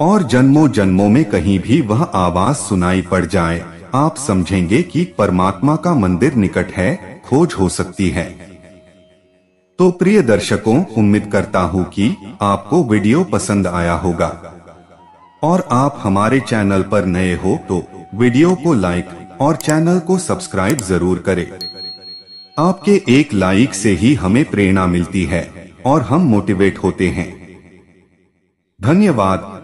और जन्मों जन्मों में कहीं भी वह आवाज सुनाई पड़ जाए आप समझेंगे कि परमात्मा का मंदिर निकट है खोज हो सकती है तो प्रिय दर्शकों उम्मीद करता हूँ कि आपको वीडियो पसंद आया होगा और आप हमारे चैनल पर नए हो तो वीडियो को लाइक और चैनल को सब्सक्राइब जरूर करें। आपके एक लाइक से ही हमें प्रेरणा मिलती है और हम मोटिवेट होते हैं धन्यवाद